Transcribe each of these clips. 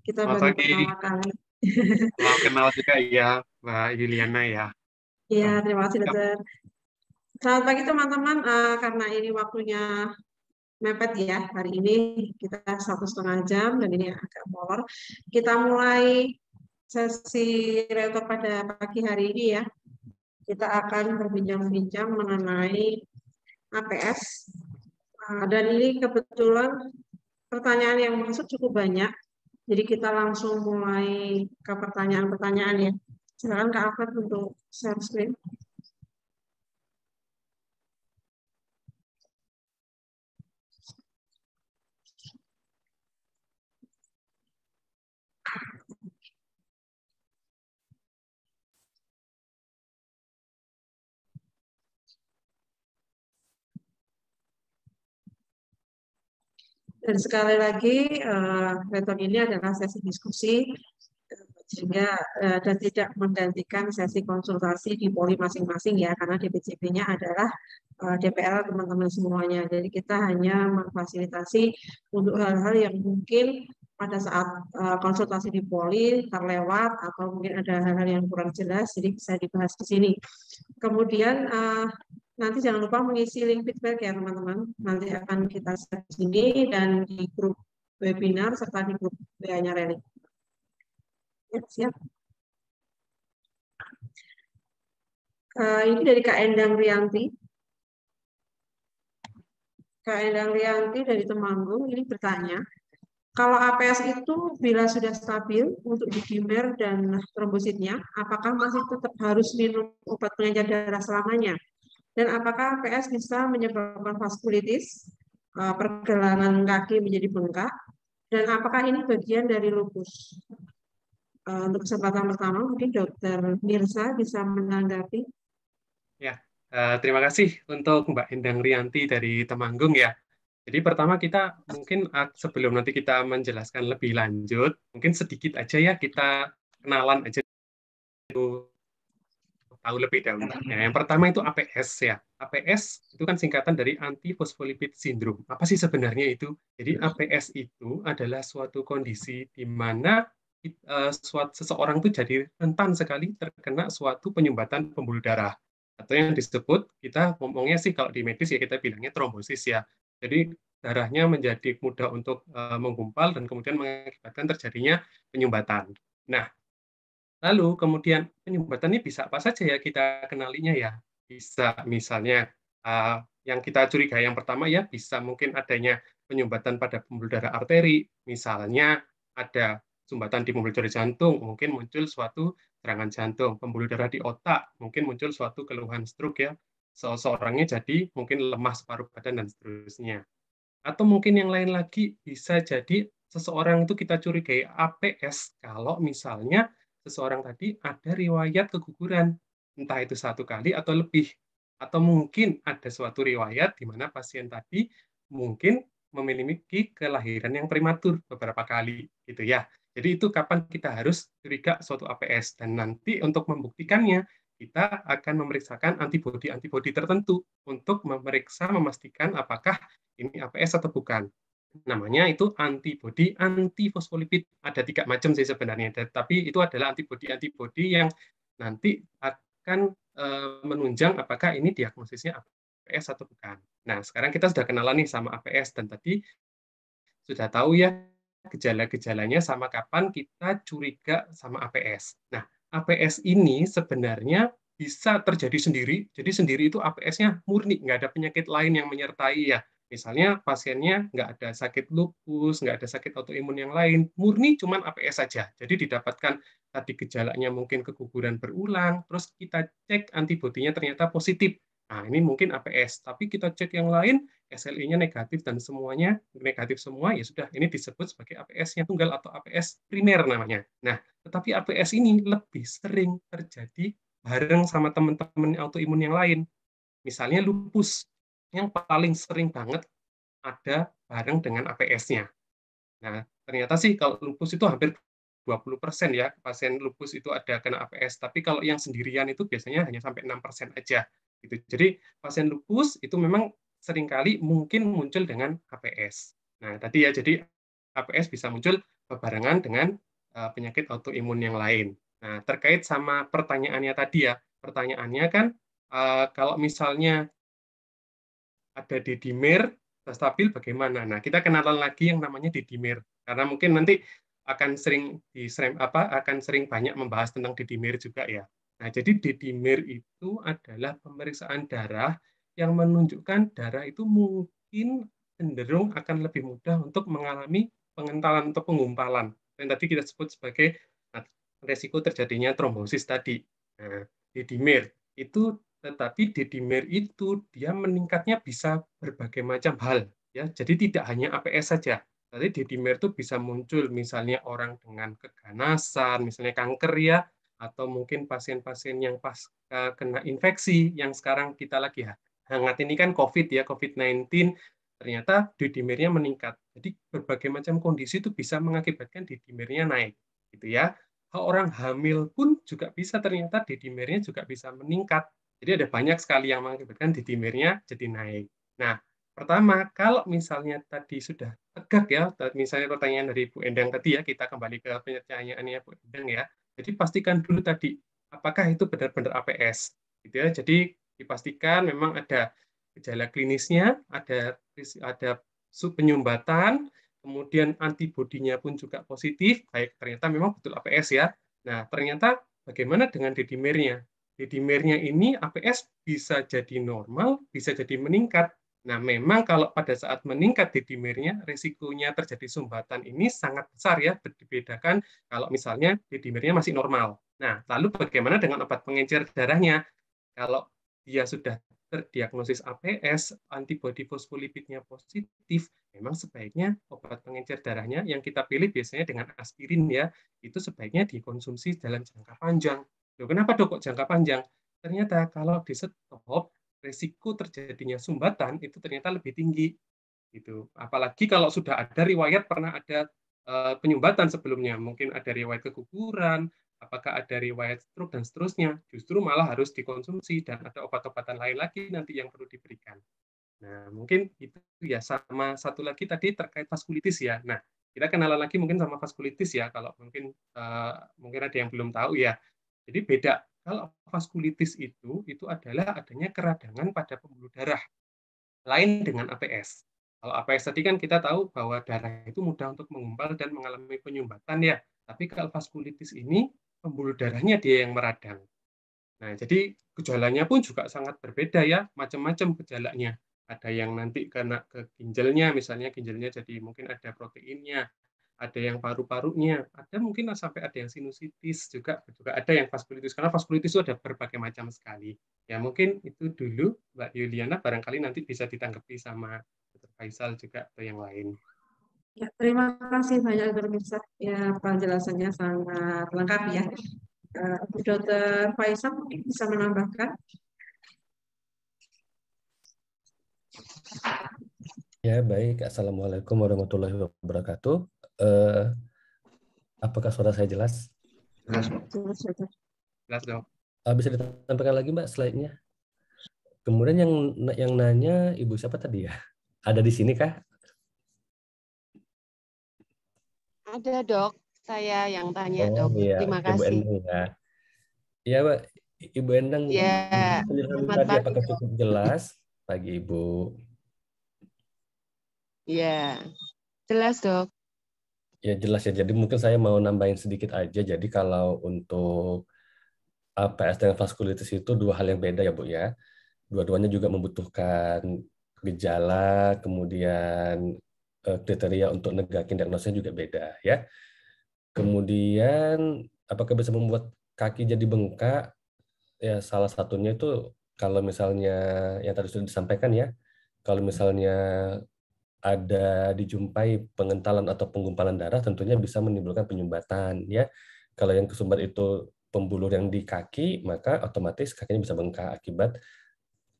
Kita Selamat baru kenal kalian. kenal juga ya, Mbak Yuliana ya. Iya, terima kasih dokter. Selamat pagi teman-teman, uh, karena ini waktunya mepet ya hari ini kita satu setengah jam dan ini agak molor. Kita mulai sesi reuter pada pagi hari ini ya. Kita akan berbincang-bincang mengenai APS eh, dan ini kebetulan pertanyaan yang masuk cukup banyak jadi kita langsung mulai ke pertanyaan-pertanyaan ya. Silakan Kak Alfred untuk share screen. Dan sekali lagi, uh, ini adalah sesi diskusi, sehingga uh, eh, dan tidak menggantikan sesi konsultasi di poli masing-masing ya, karena DPCP-nya adalah eh, DPR teman-teman semuanya. Jadi kita hanya memfasilitasi untuk hal-hal yang mungkin pada saat konsultasi di poli terlewat atau mungkin ada hal-hal yang kurang jelas, jadi bisa dibahas di sini. Kemudian Nanti jangan lupa mengisi link feedback ya teman-teman. Nanti akan kita share di sini dan di grup webinar serta di grup BA-nya Reli. Ya, siap. Uh, ini dari Kak Endang Rianti. Kak Endang Rianti dari Temanggung ini bertanya, kalau APS itu bila sudah stabil untuk didimer dan trombositnya, apakah masih tetap harus minum obat pengencer darah selamanya? Dan apakah PS bisa menyebabkan vaskulitis, eh, pergelangan kaki menjadi bengkak, dan apakah ini bagian dari lupus? Eh, untuk kesempatan pertama, mungkin dokter Mirsa bisa menanggapi. Ya, eh, terima kasih untuk Mbak Endang Rianti dari Temanggung ya. Jadi pertama kita mungkin sebelum nanti kita menjelaskan lebih lanjut, mungkin sedikit aja ya kita kenalan aja tahu lebih dahulu. Ya, yang pertama itu APS ya. APS itu kan singkatan dari anti fosfolipid syndrome. Apa sih sebenarnya itu? Jadi APS iya. itu adalah suatu kondisi di mana uh, seseorang itu jadi rentan sekali terkena suatu penyumbatan pembuluh darah atau yang disebut kita ngomongnya sih kalau di medis ya kita bilangnya trombosis ya. Jadi darahnya menjadi mudah untuk uh, menggumpal dan kemudian mengakibatkan terjadinya penyumbatan. Nah, Lalu kemudian penyumbatan ini bisa apa saja ya kita kenalinya ya? Bisa misalnya ah, yang kita curiga yang pertama ya bisa mungkin adanya penyumbatan pada pembuluh darah arteri, misalnya ada sumbatan di pembuluh darah jantung, mungkin muncul suatu serangan jantung, pembuluh darah di otak, mungkin muncul suatu keluhan stroke ya, seseorangnya jadi mungkin lemah separuh badan dan seterusnya. Atau mungkin yang lain lagi bisa jadi seseorang itu kita curigai APS kalau misalnya seseorang tadi ada riwayat keguguran, entah itu satu kali atau lebih. Atau mungkin ada suatu riwayat di mana pasien tadi mungkin memiliki kelahiran yang prematur beberapa kali, gitu ya. Jadi itu kapan kita harus curiga suatu APS dan nanti untuk membuktikannya kita akan memeriksakan antibodi-antibodi tertentu untuk memeriksa memastikan apakah ini APS atau bukan namanya itu antibodi antifosfolipid. Ada tiga macam sih sebenarnya, tapi itu adalah antibodi-antibodi yang nanti akan eh, menunjang apakah ini diagnosisnya APS atau bukan. Nah, sekarang kita sudah kenalan nih sama APS dan tadi sudah tahu ya gejala-gejalanya sama kapan kita curiga sama APS. Nah, APS ini sebenarnya bisa terjadi sendiri. Jadi sendiri itu APS-nya murni, nggak ada penyakit lain yang menyertai ya. Misalnya pasiennya nggak ada sakit lupus, nggak ada sakit autoimun yang lain, murni cuman APS saja. Jadi didapatkan tadi gejalanya mungkin keguguran berulang, terus kita cek antibodinya ternyata positif. Nah, ini mungkin APS, tapi kita cek yang lain, SLI-nya negatif dan semuanya negatif semua, ya sudah, ini disebut sebagai APS yang tunggal atau APS primer namanya. Nah, tetapi APS ini lebih sering terjadi bareng sama teman-teman autoimun yang lain. Misalnya lupus yang paling sering banget ada bareng dengan APS-nya. Nah, ternyata sih kalau lupus itu hampir 20% ya pasien lupus itu ada kena APS, tapi kalau yang sendirian itu biasanya hanya sampai 6% aja gitu. Jadi pasien lupus itu memang seringkali mungkin muncul dengan APS. Nah, tadi ya jadi APS bisa muncul berbarengan dengan eh, penyakit autoimun yang lain. Nah, terkait sama pertanyaannya tadi ya, pertanyaannya kan eh, kalau misalnya ada dedimer, stabil bagaimana. Nah, kita kenalan lagi yang namanya dedimer karena mungkin nanti akan sering di apa akan sering banyak membahas tentang dedimer juga ya. Nah, jadi dedimer itu adalah pemeriksaan darah yang menunjukkan darah itu mungkin cenderung akan lebih mudah untuk mengalami pengentalan atau pengumpalan yang tadi kita sebut sebagai nah, resiko terjadinya trombosis tadi. Nah, dedimer itu tetapi dedimer itu dia meningkatnya bisa berbagai macam hal, ya. Jadi tidak hanya APS saja. Tadi dedimer itu bisa muncul misalnya orang dengan keganasan, misalnya kanker ya, atau mungkin pasien-pasien yang pasca eh, kena infeksi yang sekarang kita lagi hangat ini kan COVID ya, COVID-19 ternyata dedimernya meningkat. Jadi berbagai macam kondisi itu bisa mengakibatkan dedimernya naik, gitu ya. orang hamil pun juga bisa ternyata dedimernya juga bisa meningkat jadi ada banyak sekali yang mengakibatkan di timirnya jadi naik. Nah, pertama kalau misalnya tadi sudah tegak ya, misalnya pertanyaan dari Bu Endang tadi ya, kita kembali ke pertanyaannya Bu Endang ya. Jadi pastikan dulu tadi apakah itu benar-benar APS, gitu ya. Jadi dipastikan memang ada gejala klinisnya, ada ada penyumbatan, kemudian antibodinya pun juga positif, baik ternyata memang betul APS ya. Nah, ternyata bagaimana dengan dedimernya? Dedimernya ini APS bisa jadi normal, bisa jadi meningkat. Nah, memang kalau pada saat meningkat dedimernya, resikonya terjadi sumbatan ini sangat besar ya, dibedakan kalau misalnya dedimernya masih normal. Nah, lalu bagaimana dengan obat pengencer darahnya? Kalau dia sudah terdiagnosis APS, antibodi fosfolipidnya positif, memang sebaiknya obat pengencer darahnya yang kita pilih biasanya dengan aspirin ya, itu sebaiknya dikonsumsi dalam jangka panjang. Loh, kenapa dok jangka panjang? Ternyata kalau di stop, resiko terjadinya sumbatan itu ternyata lebih tinggi. Gitu. Apalagi kalau sudah ada riwayat pernah ada e, penyumbatan sebelumnya, mungkin ada riwayat keguguran, apakah ada riwayat stroke dan seterusnya, justru malah harus dikonsumsi dan ada obat-obatan lain lagi nanti yang perlu diberikan. Nah, mungkin itu ya sama satu lagi tadi terkait vaskulitis ya. Nah, kita kenalan lagi mungkin sama vaskulitis ya kalau mungkin uh, mungkin ada yang belum tahu ya jadi beda. Kalau vaskulitis itu itu adalah adanya keradangan pada pembuluh darah. Lain dengan APS. Kalau APS tadi kan kita tahu bahwa darah itu mudah untuk mengumpal dan mengalami penyumbatan ya. Tapi kalau vaskulitis ini pembuluh darahnya dia yang meradang. Nah, jadi gejalanya pun juga sangat berbeda ya, macam-macam gejalanya. Ada yang nanti kena ke ginjalnya, misalnya ginjalnya jadi mungkin ada proteinnya, ada yang paru-parunya, ada mungkin sampai ada yang sinusitis juga, juga ada yang vaskulitis. Karena vaskulitis itu ada berbagai macam sekali. Ya mungkin itu dulu Mbak Yuliana barangkali nanti bisa ditanggapi sama Dr. Faisal juga atau yang lain. Ya, terima kasih banyak Dr. Mirsa. Ya, penjelasannya sangat lengkap ya. Eh, dokter Dr. Faisal mungkin bisa menambahkan. Ya, baik. Assalamualaikum warahmatullahi wabarakatuh uh, apakah suara saya jelas? Jelas, Jelas, uh, Bisa ditampilkan lagi, Mbak, slide-nya. Kemudian yang yang nanya Ibu siapa tadi ya? Ada di sini kah? Ada, Dok. Saya yang tanya, oh, Dok. Iya. Terima kasih. Ibu Endang ya. Iya, Mbak. Ibu Endang. Iya. Penjelasan tadi apakah cukup jelas? Pagi, Ibu. Iya. Jelas, Dok. Ya jelas ya. Jadi mungkin saya mau nambahin sedikit aja. Jadi kalau untuk APS ah, dengan vaskulitis itu dua hal yang beda ya Bu ya. Dua-duanya juga membutuhkan gejala, kemudian eh, kriteria untuk negakin diagnosisnya juga beda ya. Kemudian apakah bisa membuat kaki jadi bengkak? Ya salah satunya itu kalau misalnya yang tadi sudah disampaikan ya, kalau misalnya ada dijumpai pengentalan atau penggumpalan darah tentunya bisa menimbulkan penyumbatan ya. Kalau yang kesumbat itu pembuluh yang di kaki, maka otomatis kakinya bisa bengkak akibat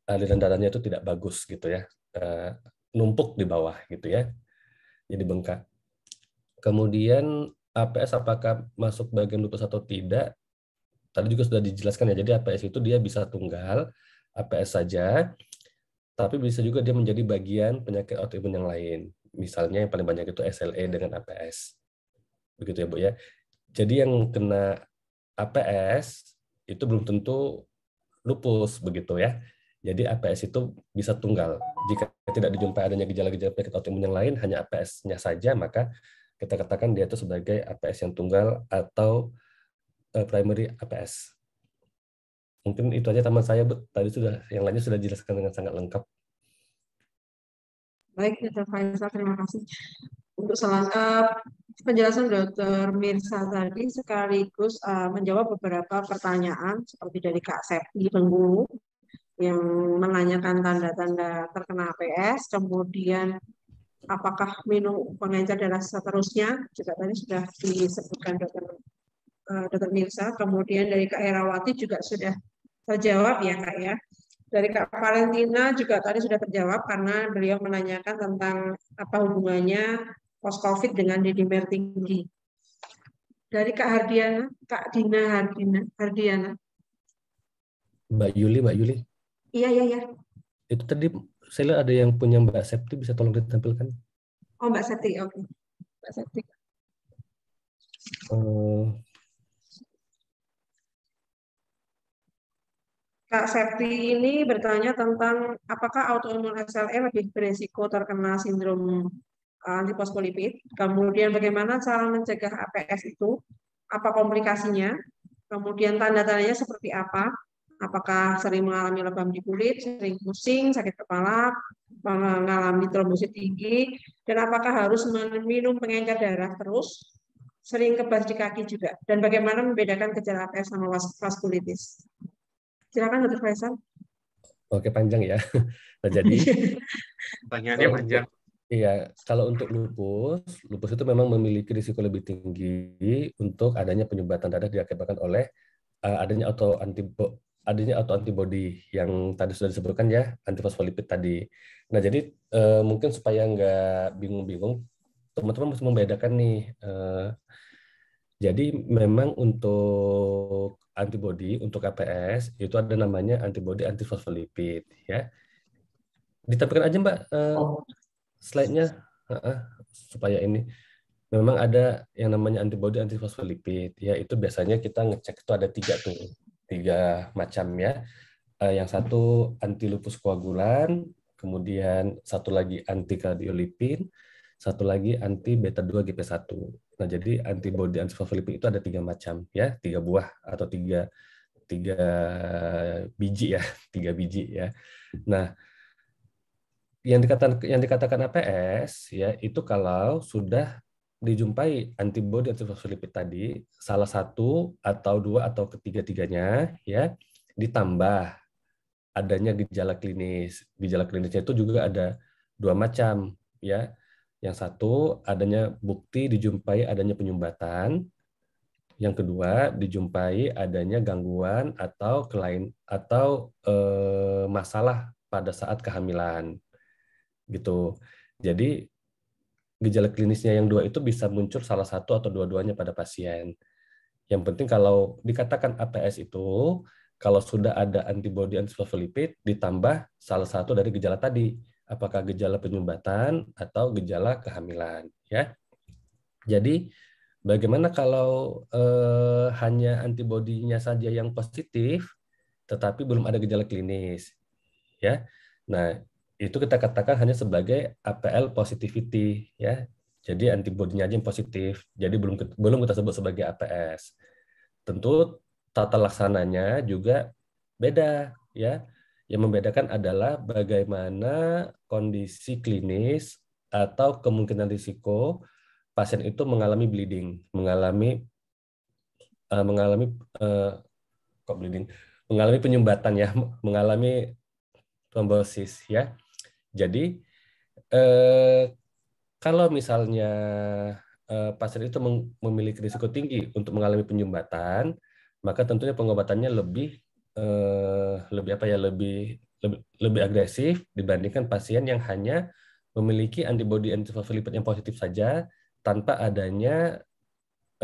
aliran darahnya itu tidak bagus gitu ya. Eh, numpuk di bawah gitu ya. Jadi bengkak. Kemudian APS apakah masuk bagian lupus atau tidak? Tadi juga sudah dijelaskan ya. Jadi APS itu dia bisa tunggal, APS saja tapi bisa juga dia menjadi bagian penyakit autoimun yang lain. Misalnya yang paling banyak itu SLE dengan APS. Begitu ya, Bu ya. Jadi yang kena APS itu belum tentu lupus begitu ya. Jadi APS itu bisa tunggal. Jika tidak dijumpai adanya gejala-gejala penyakit autoimun yang lain, hanya APS-nya saja, maka kita katakan dia itu sebagai APS yang tunggal atau eh, primary APS. Mungkin itu aja teman saya, Bu. Tadi sudah yang lainnya sudah dijelaskan dengan sangat lengkap. Baik, Dr. Faisal, terima kasih. Untuk salah, uh, penjelasan Dr. Mirsa tadi sekaligus uh, menjawab beberapa pertanyaan seperti dari Kak Septi Bengkulu yang menanyakan tanda-tanda terkena APS, kemudian apakah minum pengencer darah seterusnya juga tadi sudah disebutkan dokter Eh, Dokter Dr. Mirsa, kemudian dari Kak Herawati juga sudah terjawab ya Kak ya. Dari Kak Valentina juga tadi sudah terjawab karena beliau menanyakan tentang apa hubungannya post-COVID dengan dimer tinggi. Dari Kak Hardiana, Kak Dina Hardiana. Hardiana. Mbak Yuli, Mbak Yuli. Iya, iya, iya. Itu tadi saya lihat ada yang punya Mbak Septi, bisa tolong ditampilkan. Oh, Mbak Septi, oke. Okay. Mbak Septi. Uh, Kak Septi ini bertanya tentang apakah autoimun SLE lebih beresiko terkena sindrom antiposfolipid, eh, kemudian bagaimana cara mencegah APS itu, apa komplikasinya, kemudian tanda-tandanya seperti apa, apakah sering mengalami lebam di kulit, sering pusing, sakit kepala, mengalami trombosit tinggi, dan apakah harus minum pengencer darah terus, sering kebas di kaki juga, dan bagaimana membedakan gejala APS sama vaskulitis. Silakan Dr. Faisal. Oke, panjang ya. Nah, jadi pertanyaannya panjang. Iya, kalau untuk lupus, lupus itu memang memiliki risiko lebih tinggi untuk adanya penyumbatan dadah diakibatkan oleh uh, adanya auto antibo adanya atau antibody yang tadi sudah disebutkan ya, antifosfolipid tadi. Nah, jadi uh, mungkin supaya nggak bingung-bingung, teman-teman mesti membedakan nih uh, jadi memang untuk antibodi untuk APS itu ada namanya antibodi antifosfolipid ya. Ditampilkan aja Mbak eh, oh. slide-nya uh, supaya ini memang ada yang namanya antibodi antifosfolipid ya itu biasanya kita ngecek itu ada tiga tuh tiga macam ya. Uh, yang satu anti lupus koagulan, kemudian satu lagi anti kardiolipin, satu lagi anti beta 2 GP1. Nah, jadi antibodi antifosfolipid itu ada tiga macam ya, tiga buah atau tiga tiga biji ya, tiga biji ya. Nah, yang dikatakan yang dikatakan APS ya itu kalau sudah dijumpai antibodi antifosfolipid tadi salah satu atau dua atau ketiga-tiganya ya ditambah adanya gejala klinis. Gejala klinisnya itu juga ada dua macam ya yang satu, adanya bukti dijumpai adanya penyumbatan. Yang kedua, dijumpai adanya gangguan atau kelain atau eh, masalah pada saat kehamilan. Gitu. Jadi gejala klinisnya yang dua itu bisa muncul salah satu atau dua-duanya pada pasien. Yang penting kalau dikatakan APS itu kalau sudah ada antibodi antisulfolipid ditambah salah satu dari gejala tadi apakah gejala penyumbatan atau gejala kehamilan ya. Jadi bagaimana kalau eh, hanya antibodinya saja yang positif tetapi belum ada gejala klinis ya. Nah, itu kita katakan hanya sebagai APL positivity ya. Jadi antibodinya aja yang positif. Jadi belum belum kita sebut sebagai APS. Tentu tata laksananya juga beda ya yang membedakan adalah bagaimana kondisi klinis atau kemungkinan risiko pasien itu mengalami bleeding, mengalami uh, mengalami uh, kok bleeding, mengalami penyumbatan ya, mengalami trombosis ya. Jadi uh, kalau misalnya uh, pasien itu memiliki risiko tinggi untuk mengalami penyumbatan, maka tentunya pengobatannya lebih Eh, lebih apa ya lebih lebih, lebih agresif dibandingkan pasien yang hanya memiliki antibodi antifosfolipid yang positif saja tanpa adanya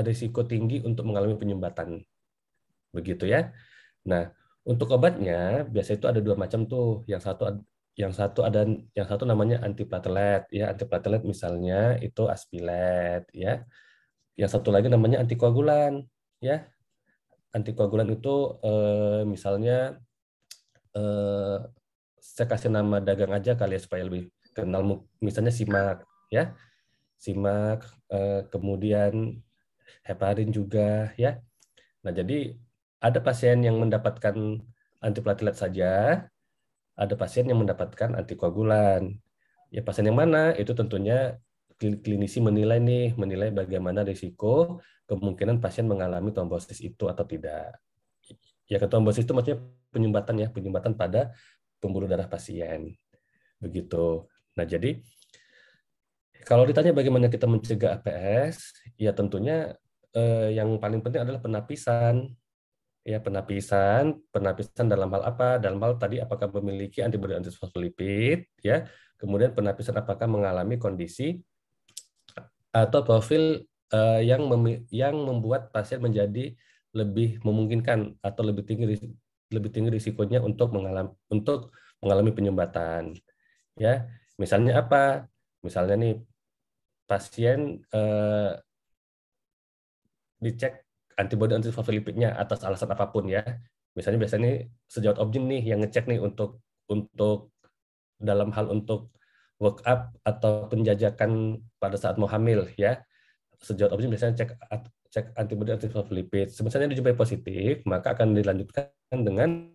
risiko tinggi untuk mengalami penyumbatan. Begitu ya. Nah, untuk obatnya biasa itu ada dua macam tuh. Yang satu yang satu ada yang satu namanya antiplatelet ya. Antiplatelet misalnya itu aspilet ya. Yang satu lagi namanya antikoagulan ya antikoagulan itu eh, misalnya eh, saya kasih nama dagang aja kali ya supaya lebih kenal misalnya simak ya simak eh, kemudian heparin juga ya nah jadi ada pasien yang mendapatkan antiplatelet saja ada pasien yang mendapatkan antikoagulan ya pasien yang mana itu tentunya klinisi menilai nih, menilai bagaimana risiko kemungkinan pasien mengalami trombosis itu atau tidak. Ya, trombosis itu maksudnya penyumbatan ya, penyumbatan pada pembuluh darah pasien. Begitu. Nah, jadi kalau ditanya bagaimana kita mencegah APS, ya tentunya eh, yang paling penting adalah penapisan. Ya, penapisan, penapisan dalam hal apa? Dalam hal tadi apakah memiliki antibodi antifosfolipid, ya. Kemudian penapisan apakah mengalami kondisi atau profil uh, yang mem yang membuat pasien menjadi lebih memungkinkan atau lebih tinggi lebih tinggi risikonya untuk mengalami untuk mengalami penyumbatan. Ya, misalnya apa? Misalnya nih pasien uh, dicek antibodi anti lipidnya atas alasan apapun ya. Misalnya biasanya sejawat objek nih yang ngecek nih untuk untuk dalam hal untuk Work up atau penjajakan pada saat mau hamil ya. Sejauh opsi biasanya cek cek antibodi anti lipid. Sebenarnya dijumpai positif, maka akan dilanjutkan dengan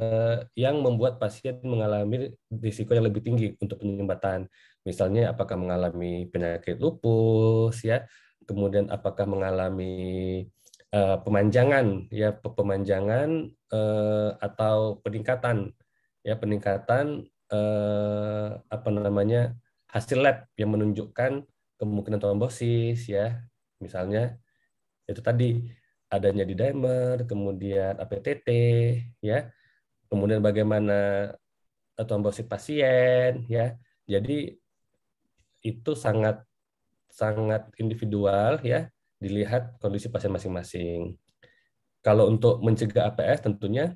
eh, yang membuat pasien mengalami risiko yang lebih tinggi untuk penyumbatan. Misalnya apakah mengalami penyakit lupus ya, kemudian apakah mengalami uh, pemanjangan ya pemanjangan eh, atau peningkatan ya peningkatan eh, apa namanya hasil lab yang menunjukkan kemungkinan trombosis ya misalnya itu tadi adanya di dimer kemudian APTT ya kemudian bagaimana eh, trombosit pasien ya jadi itu sangat sangat individual ya dilihat kondisi pasien masing-masing kalau untuk mencegah APS tentunya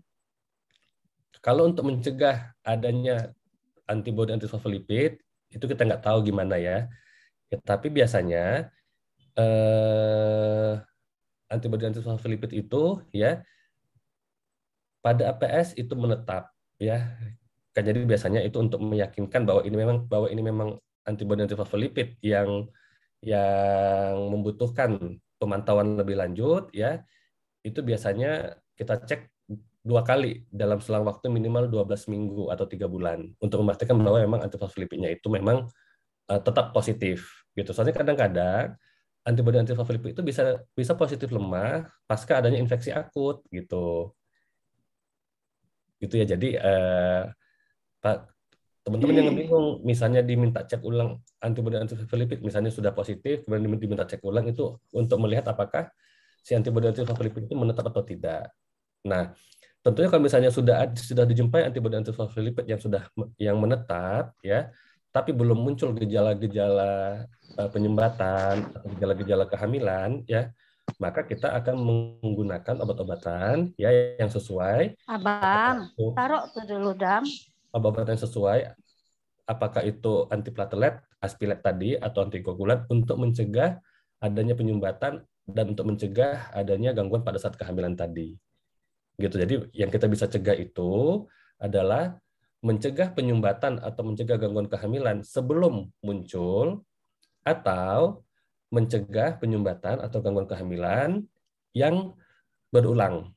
kalau untuk mencegah adanya antibodi antifosfolipid itu kita nggak tahu gimana ya. ya tapi biasanya eh, antibodi antifosfolipid itu ya pada APS itu menetap ya. Kan, jadi biasanya itu untuk meyakinkan bahwa ini memang bahwa ini memang antibodi antifosfolipid yang yang membutuhkan pemantauan lebih lanjut ya itu biasanya kita cek dua kali dalam selang waktu minimal 12 minggu atau tiga bulan untuk memastikan bahwa memang antifas Filipina itu memang uh, tetap positif gitu. Soalnya kadang-kadang antibodi antifas Filipina itu bisa bisa positif lemah pasca adanya infeksi akut gitu. Gitu ya. Jadi Pak eh, Pak teman-teman hmm. yang bingung misalnya diminta cek ulang antibodi antifas Filipina misalnya sudah positif kemudian diminta cek ulang itu untuk melihat apakah si antibodi fosfolipid itu menetap atau tidak. Nah, tentunya kalau misalnya sudah sudah dijumpai antibodi fosfolipid yang sudah yang menetap ya, tapi belum muncul gejala-gejala e, penyumbatan, atau gejala-gejala kehamilan ya, maka kita akan menggunakan obat-obatan ya yang sesuai. Abang, taruh tuh dulu dam. Obat-obatan yang sesuai, apakah itu antiplatelet, aspilet tadi atau antikoagulan untuk mencegah adanya penyumbatan dan untuk mencegah adanya gangguan pada saat kehamilan tadi. Gitu. Jadi yang kita bisa cegah itu adalah mencegah penyumbatan atau mencegah gangguan kehamilan sebelum muncul atau mencegah penyumbatan atau gangguan kehamilan yang berulang.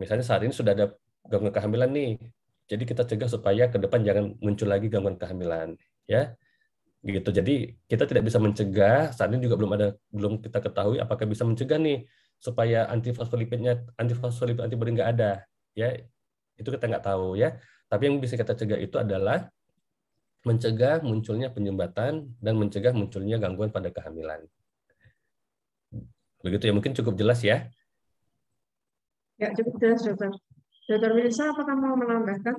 Misalnya saat ini sudah ada gangguan kehamilan nih. Jadi kita cegah supaya ke depan jangan muncul lagi gangguan kehamilan, ya gitu. Jadi kita tidak bisa mencegah, saat ini juga belum ada belum kita ketahui apakah bisa mencegah nih supaya antifosfolipidnya antifosfolipid antibody nggak ada ya itu kita nggak tahu ya tapi yang bisa kita cegah itu adalah mencegah munculnya penyumbatan dan mencegah munculnya gangguan pada kehamilan begitu ya mungkin cukup jelas ya ya cukup jelas dokter dokter Mirsa apakah mau menambahkan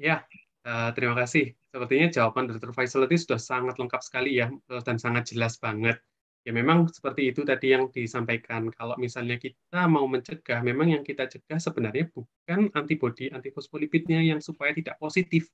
ya eh, terima kasih Sepertinya jawaban Dr. Faisal tadi sudah sangat lengkap sekali ya eh, dan sangat jelas banget. Ya memang seperti itu tadi yang disampaikan. Kalau misalnya kita mau mencegah, memang yang kita cegah sebenarnya bukan antibodi antifosfolipidnya yang supaya tidak positif.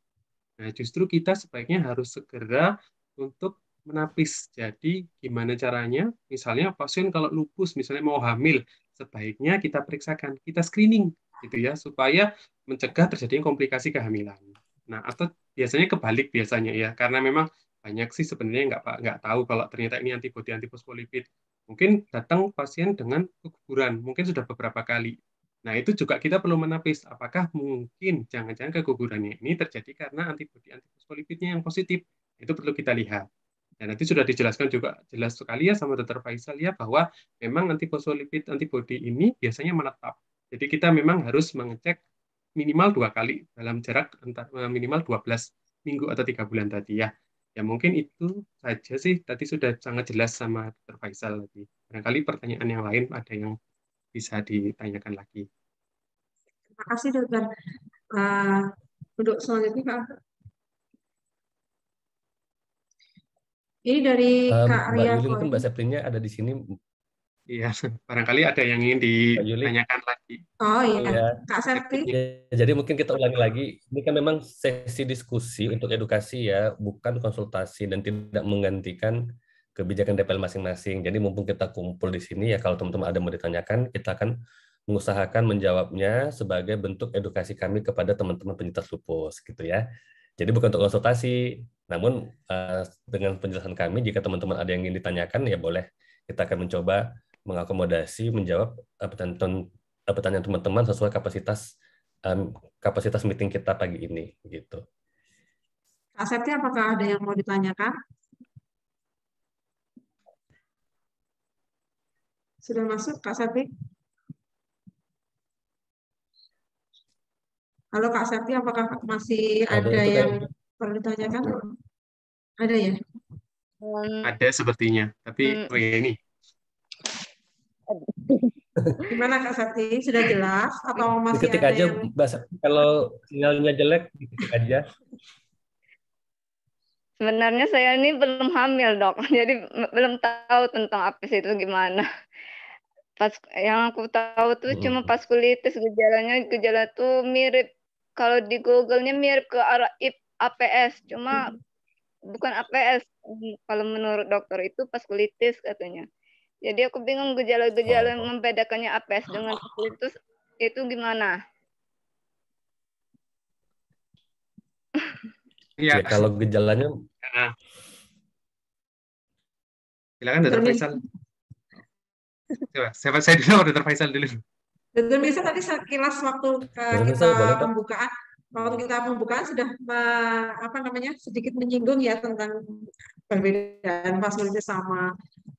Nah, justru kita sebaiknya harus segera untuk menapis. Jadi gimana caranya? Misalnya pasien kalau lupus misalnya mau hamil, sebaiknya kita periksakan, kita screening gitu ya supaya mencegah terjadinya komplikasi kehamilan. Nah, atau biasanya kebalik biasanya ya karena memang banyak sih sebenarnya nggak nggak tahu kalau ternyata ini antibodi antiposfolipid mungkin datang pasien dengan keguguran mungkin sudah beberapa kali nah itu juga kita perlu menapis apakah mungkin jangan-jangan kegugurannya ini terjadi karena antibodi antiposfolipidnya yang positif itu perlu kita lihat dan nanti sudah dijelaskan juga jelas sekali ya sama dokter Faisal ya bahwa memang antiposfolipid antibodi ini biasanya menetap jadi kita memang harus mengecek minimal dua kali dalam jarak antar eh, minimal 12 minggu atau tiga bulan tadi ya. Ya mungkin itu saja sih. Tadi sudah sangat jelas sama Dr. Faisal lagi. Barangkali pertanyaan yang lain ada yang bisa ditanyakan lagi. Terima kasih dokter. Uh, untuk selanjutnya Pak. Ini dari um, Kak Arya. Mbak Yuli Mbak ada di sini Iya, barangkali ada yang ingin ditanyakan lagi. Oh iya, ya. Kak Serti. Ya, jadi mungkin kita ulangi lagi. Ini kan memang sesi diskusi untuk edukasi ya, bukan konsultasi dan tidak menggantikan kebijakan DPL masing-masing. Jadi mumpung kita kumpul di sini ya, kalau teman-teman ada mau ditanyakan, kita akan mengusahakan menjawabnya sebagai bentuk edukasi kami kepada teman-teman penyintas lupus gitu ya. Jadi bukan untuk konsultasi, namun eh, dengan penjelasan kami, jika teman-teman ada yang ingin ditanyakan, ya boleh kita akan mencoba mengakomodasi menjawab eh, eh, pertanyaan teman-teman sesuai kapasitas um, kapasitas meeting kita pagi ini gitu. Kak Septi, apakah ada yang mau ditanyakan? Sudah masuk Kak Septi? Halo Kak Septi, apakah masih ada, ada yang perlu ditanyakan? Ada ya? Ada sepertinya, tapi hmm. ini. Gimana Kak Sakti? Sudah jelas atau masih diketik ada aja, yang... bahasa, kalau sinyalnya jelek diketik aja. Sebenarnya saya ini belum hamil dok, jadi belum tahu tentang APS itu gimana. Pas yang aku tahu tuh hmm. cuma kulitis gejalanya gejala tuh mirip kalau di Google-nya mirip ke arah APS, cuma hmm. bukan APS kalau menurut dokter itu pas kulitis katanya. Jadi aku bingung gejala-gejala yang membedakannya apes ya, dengan tonsillitis itu gimana? Iya. kalau gejalanya Silakan Dokter Faisal. Coba, siapa saya dulu, Dokter Faisal dulu. Dokter Faisal tadi sekilas waktu kita pembukaan, waktu kita pembukaan sudah apa namanya sedikit menyinggung ya tentang perbedaan fasilitas sama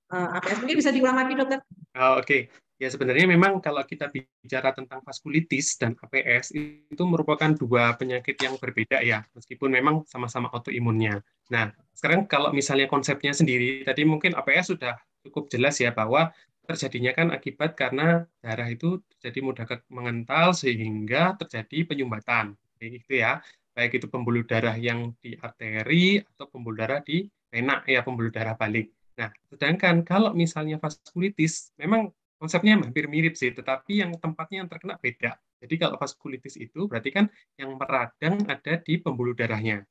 Eh, APS. Mungkin bisa diulang lagi dokter. Oh, Oke. Okay. Ya sebenarnya memang kalau kita bicara tentang vaskulitis dan APS itu merupakan dua penyakit yang berbeda ya, meskipun memang sama-sama autoimunnya. Nah, sekarang kalau misalnya konsepnya sendiri, tadi mungkin APS sudah cukup jelas ya bahwa terjadinya kan akibat karena darah itu jadi mudah mengental sehingga terjadi penyumbatan. itu ya, baik itu pembuluh darah yang di arteri atau pembuluh darah di vena ya pembuluh darah balik. Nah, sedangkan kalau misalnya vaskulitis, memang konsepnya hampir mirip sih, tetapi yang tempatnya yang terkena beda. Jadi kalau vaskulitis itu berarti kan yang meradang ada di pembuluh darahnya.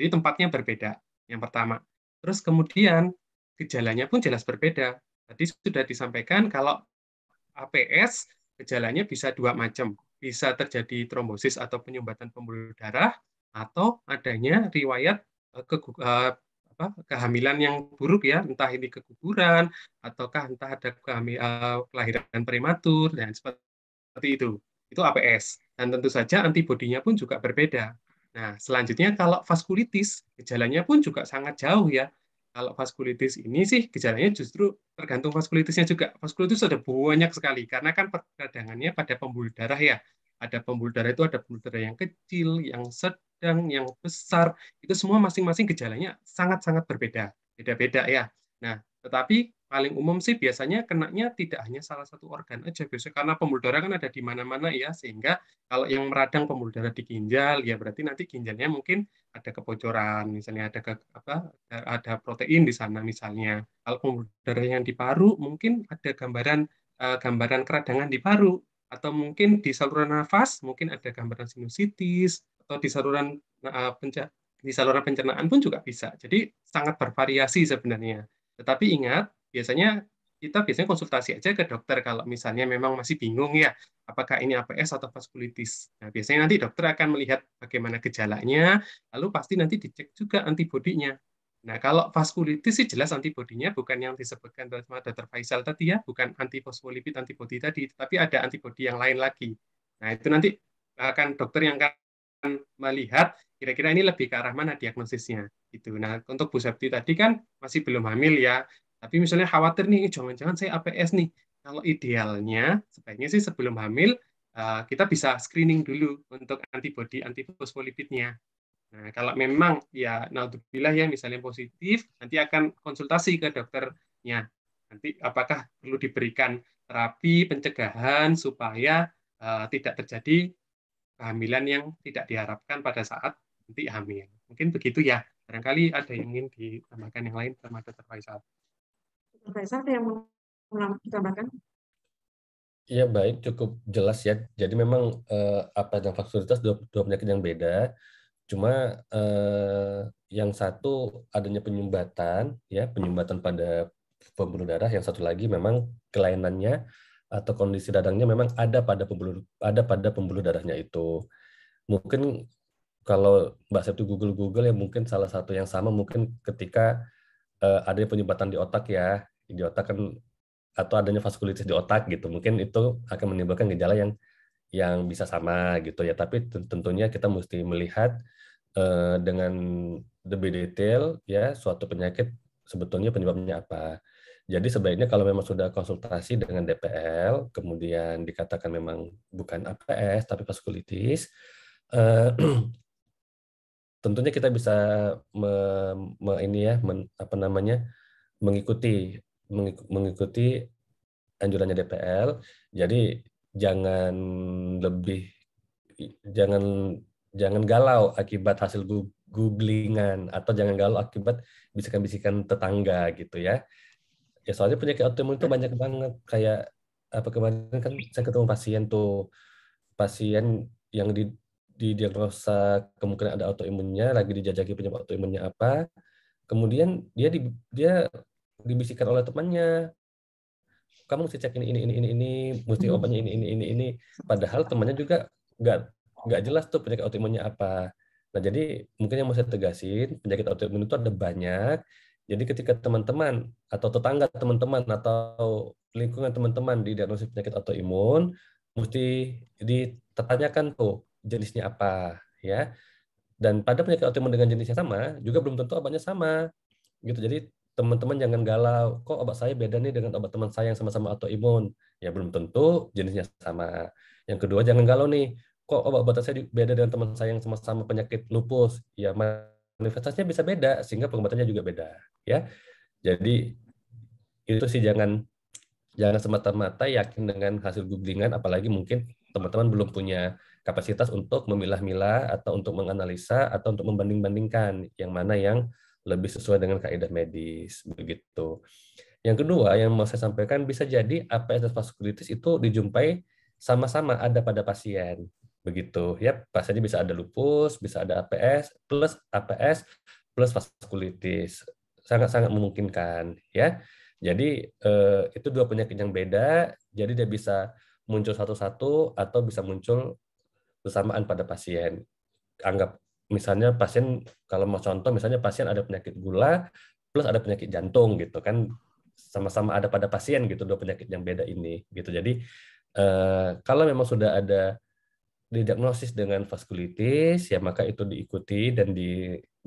Jadi tempatnya berbeda, yang pertama. Terus kemudian gejalanya pun jelas berbeda. Tadi sudah disampaikan kalau APS gejalanya bisa dua macam. Bisa terjadi trombosis atau penyumbatan pembuluh darah, atau adanya riwayat eh, eh, apa kehamilan yang buruk ya entah ini keguguran ataukah entah ada kehamilan eh, kelahiran prematur dan seperti itu itu APS dan tentu saja antibodinya pun juga berbeda nah selanjutnya kalau vaskulitis gejalanya pun juga sangat jauh ya kalau vaskulitis ini sih gejalanya justru tergantung vaskulitisnya juga. Vaskulitis ada banyak sekali karena kan peradangannya pada pembuluh darah ya. Ada pembuluh darah itu ada pembuluh darah yang kecil, yang sedang, sedang, yang besar, itu semua masing-masing gejalanya sangat-sangat berbeda. Beda-beda ya. Nah, tetapi paling umum sih biasanya kenaknya tidak hanya salah satu organ aja biasanya karena pembuluh darah kan ada di mana-mana ya sehingga kalau yang meradang pembuluh darah di ginjal ya berarti nanti ginjalnya mungkin ada kebocoran misalnya ada ke, apa ada protein di sana misalnya kalau pembuluh darah yang di paru mungkin ada gambaran eh, gambaran keradangan di paru atau mungkin di saluran nafas mungkin ada gambaran sinusitis atau di saluran eh, di saluran pencernaan pun juga bisa. Jadi sangat bervariasi sebenarnya. Tetapi ingat, biasanya kita biasanya konsultasi aja ke dokter kalau misalnya memang masih bingung ya apakah ini APS atau vasculitis Nah, biasanya nanti dokter akan melihat bagaimana gejalanya, lalu pasti nanti dicek juga antibodinya. Nah, kalau vaskulitis sih jelas antibodinya bukan yang disebutkan sama Dr. Faisal tadi ya, bukan antifosfolipid antibodi tadi, tapi ada antibodi yang lain lagi. Nah, itu nanti akan dokter yang akan melihat kira-kira ini lebih ke arah mana diagnosisnya gitu. Nah untuk Bu Septi tadi kan masih belum hamil ya, tapi misalnya khawatir nih jangan-jangan saya APS nih. Kalau idealnya sebaiknya sih sebelum hamil eh, kita bisa screening dulu untuk antibodi antifosfolipidnya. Nah kalau memang ya naudzubillah ya misalnya positif, nanti akan konsultasi ke dokternya. Nanti apakah perlu diberikan terapi pencegahan supaya uh, tidak terjadi kehamilan yang tidak diharapkan pada saat nanti hamil. Mungkin begitu ya. Barangkali ada yang ingin ditambahkan yang lain sama Dr. Faisal. Dr. Faisal yang mau ditambahkan? Iya baik, cukup jelas ya. Jadi memang eh, apa yang faktoritas dua, dua penyakit yang beda. Cuma eh, yang satu adanya penyumbatan, ya penyumbatan pada pembuluh darah. Yang satu lagi memang kelainannya atau kondisi radangnya memang ada pada pembuluh ada pada pembuluh darahnya itu. Mungkin kalau Mbak Septi Google-Google ya mungkin salah satu yang sama mungkin ketika uh, eh, adanya penyumbatan di otak ya, di otak kan atau adanya vaskulitis di otak gitu. Mungkin itu akan menimbulkan gejala yang yang bisa sama gitu ya. Tapi tentunya kita mesti melihat uh, dengan lebih detail ya suatu penyakit sebetulnya penyebabnya apa. Jadi sebaiknya kalau memang sudah konsultasi dengan DPL, kemudian dikatakan memang bukan APS tapi vaskulitis, eh, tentunya kita bisa me, me, ini ya, men, apa namanya mengikuti mengikuti anjurannya DPL. Jadi jangan lebih jangan jangan galau akibat hasil googlingan atau jangan galau akibat bisikan-bisikan tetangga gitu ya. Ya soalnya penyakit autoimun itu banyak banget. Kayak apa kemarin kan saya ketemu pasien tuh pasien yang di diagnosa kemungkinan ada autoimunnya, lagi dijajaki penyebab autoimunnya apa. Kemudian dia di, dia dibisikkan oleh temannya, kamu mesti cek ini ini ini ini ini, mesti hmm. obatnya ini ini ini ini. Padahal temannya juga nggak nggak jelas tuh penyakit autoimunnya apa. Nah jadi mungkin yang mau saya tegasin penyakit autoimun itu ada banyak jadi ketika teman-teman atau tetangga teman-teman atau lingkungan teman-teman didiagnosis penyakit autoimun, mesti ditanyakan tuh jenisnya apa ya. Dan pada penyakit autoimun dengan jenisnya sama, juga belum tentu obatnya sama. Gitu. Jadi teman-teman jangan galau, kok obat saya beda nih dengan obat teman saya yang sama-sama autoimun. Ya belum tentu jenisnya sama. Yang kedua jangan galau nih, kok obat obat saya beda dengan teman saya yang sama-sama penyakit lupus. Ya universitasnya bisa beda sehingga pengobatannya juga beda ya jadi itu sih jangan jangan semata-mata yakin dengan hasil googlingan apalagi mungkin teman-teman belum punya kapasitas untuk memilah-milah atau untuk menganalisa atau untuk membanding-bandingkan yang mana yang lebih sesuai dengan kaidah medis begitu yang kedua yang mau saya sampaikan bisa jadi APS dan vaskulitis itu dijumpai sama-sama ada pada pasien begitu ya pasiennya bisa ada lupus bisa ada APS plus APS plus vaskulitis sangat sangat memungkinkan ya jadi eh, itu dua penyakit yang beda jadi dia bisa muncul satu-satu atau bisa muncul bersamaan pada pasien anggap misalnya pasien kalau mau contoh misalnya pasien ada penyakit gula plus ada penyakit jantung gitu kan sama-sama ada pada pasien gitu dua penyakit yang beda ini gitu jadi eh, kalau memang sudah ada didiagnosis dengan vaskulitis, ya maka itu diikuti dan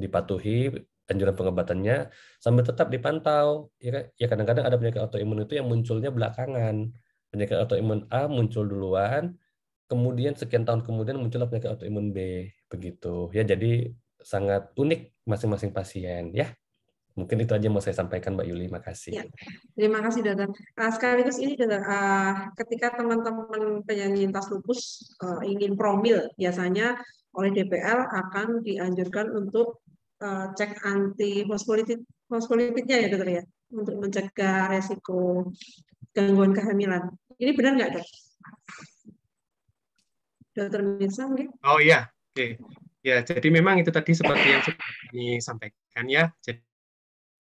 dipatuhi anjuran pengobatannya sambil tetap dipantau. Ya, kan? ya kadang-kadang ada penyakit autoimun itu yang munculnya belakangan. Penyakit autoimun A muncul duluan, kemudian sekian tahun kemudian muncullah penyakit autoimun B begitu. Ya jadi sangat unik masing-masing pasien ya. Mungkin itu aja mau saya sampaikan Mbak Yuli. Makasih. Ya, terima kasih dokter. Uh, ah, sekaligus ini dokter, uh, ah, ketika teman-teman penyanyi lintas lupus uh, ingin promil, biasanya oleh DPL akan dianjurkan untuk uh, cek anti fosfolipidnya ya dokter ya untuk mencegah resiko gangguan kehamilan. Ini benar nggak dokter? Dokter Mirsa mungkin? Oh iya, oke. Okay. Ya, jadi memang itu tadi seperti yang sudah kami ya. Jadi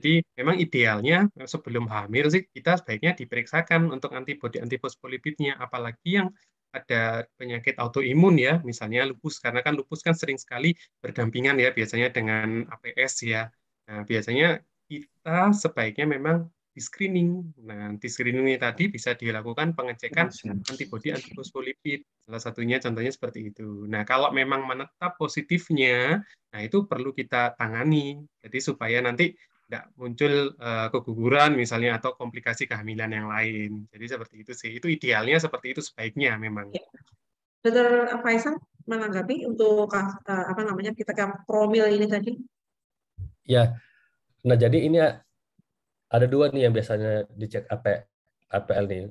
jadi memang idealnya eh, sebelum hamil sih kita sebaiknya diperiksakan untuk antibodi antifosfolipidnya, apalagi yang ada penyakit autoimun ya, misalnya lupus, karena kan lupus kan sering sekali berdampingan ya, biasanya dengan APS ya. Nah, biasanya kita sebaiknya memang di screening. Nah, di screening ini tadi bisa dilakukan pengecekan antibodi antifosfolipid. Salah satunya contohnya seperti itu. Nah, kalau memang menetap positifnya, nah itu perlu kita tangani. Jadi supaya nanti nggak muncul uh, keguguran misalnya atau komplikasi kehamilan yang lain. Jadi seperti itu sih. Itu idealnya seperti itu sebaiknya memang. Ya. Dokter Faisal menanggapi untuk uh, apa namanya kita promil ini tadi? Ya. Nah, jadi ini ada dua nih yang biasanya dicek AP, APL nih.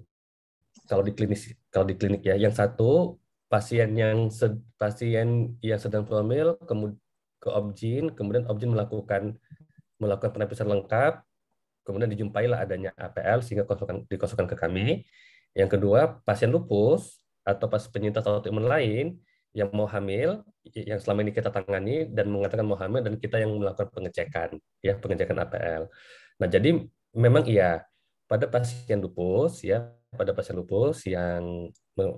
Kalau di klinis kalau di klinik ya, yang satu pasien yang sed, pasien yang sedang promil kemudian ke objin, kemudian objin melakukan melakukan penapisan lengkap, kemudian dijumpailah adanya APL sehingga dikosongkan dikonsulkan ke kami. Yang kedua, pasien lupus atau pas penyintas autoimun lain yang mau hamil, yang selama ini kita tangani dan mengatakan mau hamil dan kita yang melakukan pengecekan, ya pengecekan APL. Nah, jadi memang iya pada pasien lupus ya pada pasien lupus yang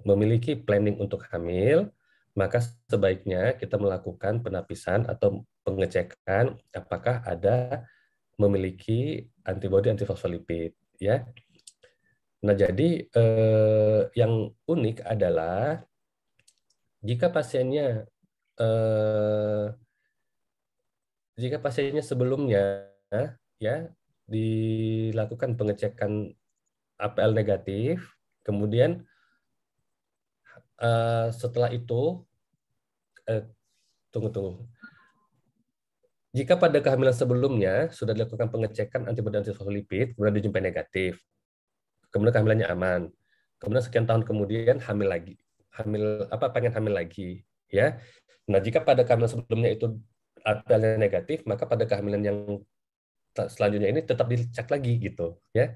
memiliki planning untuk hamil maka sebaiknya kita melakukan penapisan atau pengecekan apakah ada memiliki antibodi antifosfolipid ya. Nah, jadi eh, yang unik adalah jika pasiennya eh, jika pasiennya sebelumnya ya dilakukan pengecekan APL negatif, kemudian eh, setelah itu eh, tunggu tunggu jika pada kehamilan sebelumnya sudah dilakukan pengecekan antibodi antifosfolipid, kemudian dijumpai negatif, kemudian kehamilannya aman, kemudian sekian tahun kemudian hamil lagi, hamil apa pengen hamil lagi, ya. Nah jika pada kehamilan sebelumnya itu ada negatif, maka pada kehamilan yang selanjutnya ini tetap dicek lagi gitu, ya.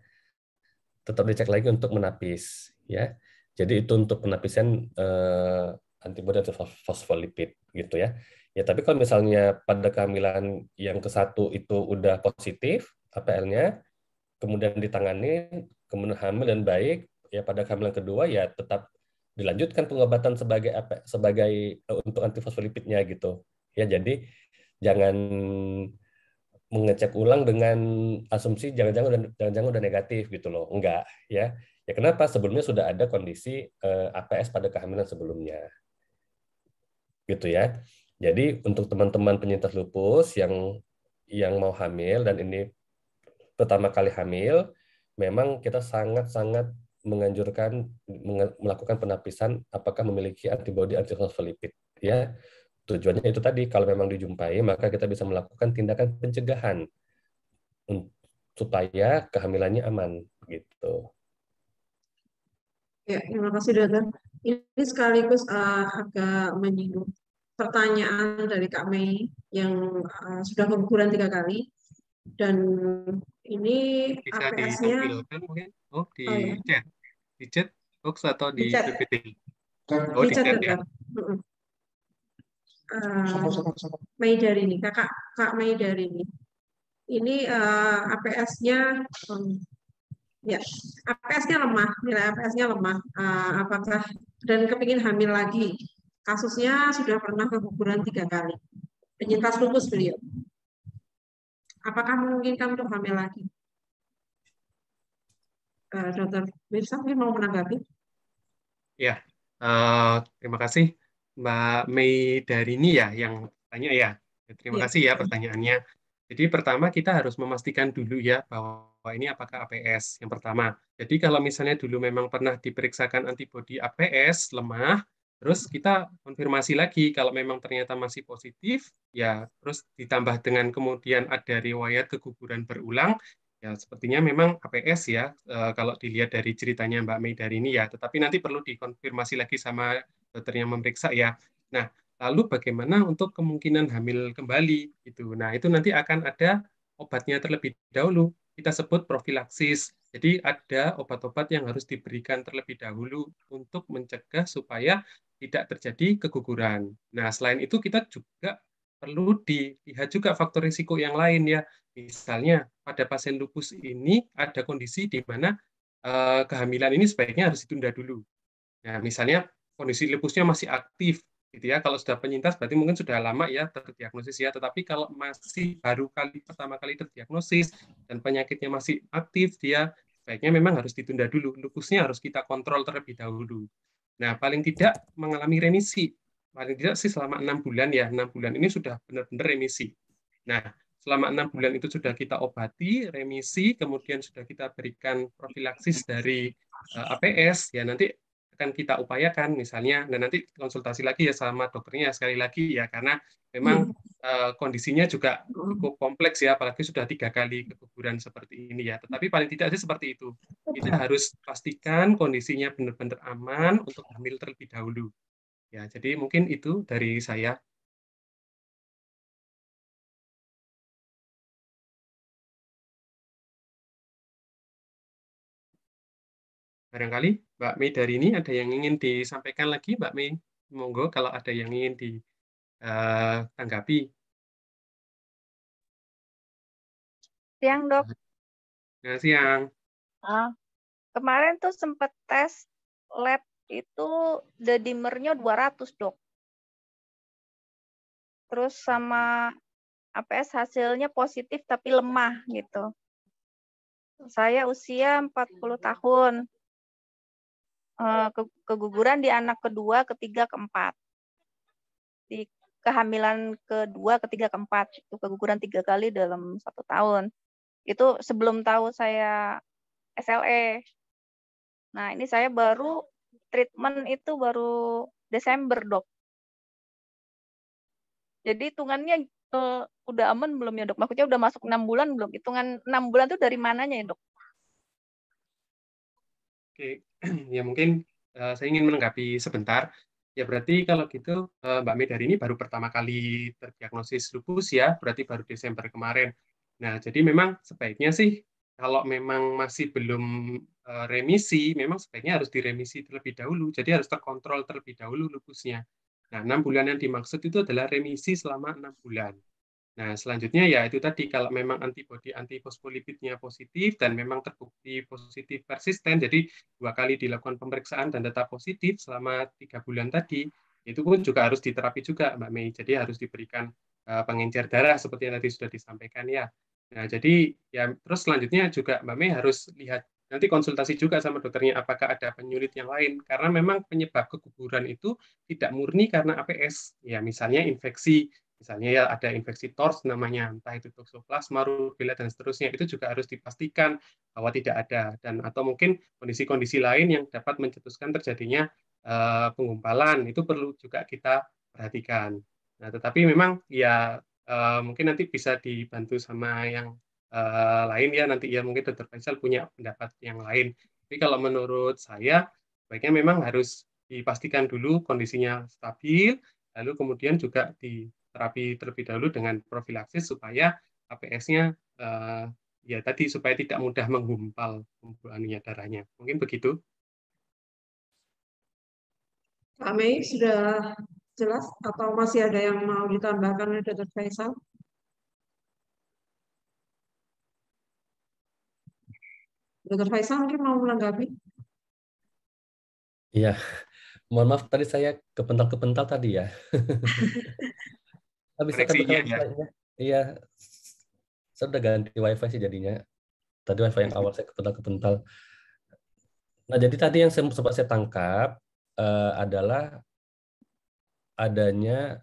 Tetap dicek lagi untuk menapis, ya. Jadi itu untuk penapisan eh, antibodi antifosfolipid gitu ya. Ya, tapi kalau misalnya pada kehamilan yang ke satu itu udah positif APL-nya, kemudian ditangani, kemudian hamil dan baik, ya pada kehamilan kedua ya tetap dilanjutkan pengobatan sebagai apa sebagai e, untuk antifosfolipidnya gitu. Ya, jadi jangan mengecek ulang dengan asumsi jangan-jangan jangan-jangan udah negatif gitu loh. Enggak, ya. Ya kenapa? Sebelumnya sudah ada kondisi eh, APS pada kehamilan sebelumnya. Gitu ya. Jadi untuk teman-teman penyintas lupus yang yang mau hamil dan ini pertama kali hamil, memang kita sangat-sangat menganjurkan melakukan penapisan apakah memiliki antibodi anti antifosfolipid ya. Tujuannya itu tadi kalau memang dijumpai maka kita bisa melakukan tindakan pencegahan supaya kehamilannya aman gitu. Ya, terima kasih dokter. Ini sekaligus uh, agak menyinggung pertanyaan dari Kak Mei yang uh, sudah keguguran tiga kali dan ini APS-nya oh di oh, ya. chat di chat box atau di, di chat. PPT oh di, chat, chat ya uh, dari ini kakak kak Mei dari ini ini uh, eh, APS-nya um, hmm, ya APS-nya lemah nilai APS-nya lemah uh, apakah dan kepingin hamil lagi Kasusnya sudah pernah keguguran tiga kali. Penyintas lupus beliau. Apakah memungkinkan untuk hamil lagi? Eh, dokter Mirsa mungkin mau menanggapi? Ya, uh, terima kasih Mbak Mei dari ini ya yang tanya ya. Terima ya. kasih ya pertanyaannya. Jadi pertama kita harus memastikan dulu ya bahwa ini apakah APS yang pertama. Jadi kalau misalnya dulu memang pernah diperiksakan antibodi APS lemah, Terus kita konfirmasi lagi kalau memang ternyata masih positif, ya terus ditambah dengan kemudian ada riwayat keguguran berulang, ya sepertinya memang APS ya e, kalau dilihat dari ceritanya Mbak Mei dari ini ya. Tetapi nanti perlu dikonfirmasi lagi sama dokter yang memeriksa ya. Nah lalu bagaimana untuk kemungkinan hamil kembali gitu. Nah itu nanti akan ada obatnya terlebih dahulu. Kita sebut profilaksis. Jadi ada obat-obat yang harus diberikan terlebih dahulu untuk mencegah supaya tidak terjadi keguguran. Nah, selain itu kita juga perlu dilihat juga faktor risiko yang lain ya. Misalnya pada pasien lupus ini ada kondisi di mana eh, kehamilan ini sebaiknya harus ditunda dulu. Nah, misalnya kondisi lupusnya masih aktif gitu ya. Kalau sudah penyintas berarti mungkin sudah lama ya terdiagnosis ya, tetapi kalau masih baru kali pertama kali terdiagnosis dan penyakitnya masih aktif dia sebaiknya memang harus ditunda dulu. Lupusnya harus kita kontrol terlebih dahulu. Nah, paling tidak mengalami remisi. Paling tidak sih selama enam bulan ya, enam bulan ini sudah benar-benar remisi. Nah, selama enam bulan itu sudah kita obati, remisi, kemudian sudah kita berikan profilaksis dari uh, eh, APS, ya nanti akan kita upayakan misalnya, dan nah, nanti konsultasi lagi ya sama dokternya sekali lagi ya, karena memang iya. Eh, kondisinya juga cukup kompleks ya, apalagi sudah tiga kali keguguran seperti ini ya. Tetapi paling tidak sih seperti itu. Kita harus pastikan kondisinya benar-benar aman untuk hamil terlebih dahulu. Ya, jadi mungkin itu dari saya. Barangkali Mbak Mei dari ini ada yang ingin disampaikan lagi, Mbak Mei. Monggo kalau ada yang ingin di Eh, tanggapi. Siang dok. Ya, siang. Uh, kemarin tuh sempet tes lab itu the dimernya 200 dok. Terus sama APS hasilnya positif tapi lemah gitu. Saya usia 40 tahun. Eh, keguguran di anak kedua, ketiga, keempat. Di kehamilan kedua, ketiga, keempat, itu keguguran tiga kali dalam satu tahun. Itu sebelum tahu saya SLE. Nah, ini saya baru treatment itu baru Desember, Dok. Jadi hitungannya uh, udah aman belum ya, Dok? Maksudnya udah masuk enam bulan belum? Hitungan enam bulan itu dari mananya ya, Dok? Oke, ya mungkin uh, saya ingin menanggapi sebentar. Ya berarti kalau gitu eh, Mbak Mei ini baru pertama kali terdiagnosis lupus ya, berarti baru Desember kemarin. Nah jadi memang sebaiknya sih kalau memang masih belum e, remisi, memang sebaiknya harus diremisi terlebih dahulu. Jadi harus terkontrol terlebih dahulu lupusnya. Nah, enam bulan yang dimaksud itu adalah remisi selama enam bulan. Nah, selanjutnya ya itu tadi kalau memang antibodi antifosfolipidnya positif dan memang terbukti positif persisten, jadi dua kali dilakukan pemeriksaan dan tetap positif selama tiga bulan tadi, itu pun juga harus diterapi juga, Mbak Mei. Jadi harus diberikan eh, pengencer darah seperti yang tadi sudah disampaikan ya. Nah, jadi ya terus selanjutnya juga Mbak Mei harus lihat nanti konsultasi juga sama dokternya apakah ada penyulit yang lain karena memang penyebab keguguran itu tidak murni karena APS ya misalnya infeksi Misalnya ya ada infeksi TORS namanya, entah itu toxoplasma, rubella, dan seterusnya. Itu juga harus dipastikan bahwa tidak ada. dan Atau mungkin kondisi-kondisi lain yang dapat mencetuskan terjadinya e, eh, penggumpalan. Itu perlu juga kita perhatikan. Nah, tetapi memang ya e, mungkin nanti bisa dibantu sama yang e, lain ya. Nanti ya mungkin dokter Faisal punya pendapat yang lain. Tapi kalau menurut saya, baiknya memang harus dipastikan dulu kondisinya stabil, lalu kemudian juga di terapi terlebih dahulu dengan profilaksis supaya APS-nya uh, eh, ya tadi supaya tidak mudah menggumpal anunya darahnya. Mungkin begitu. Pak Mei sudah jelas atau masih ada yang mau ditambahkan oleh Dr. Faisal? Dr. Faisal mungkin mau menanggapi? Iya, mohon maaf tadi saya kepental-kepental tadi ya. saya kan koneksinya ya. Iya. Saya udah ganti wifi sih jadinya. Tadi wifi yang awal saya kepental-kepental. Nah, jadi tadi yang saya, sempat saya tangkap uh, adalah adanya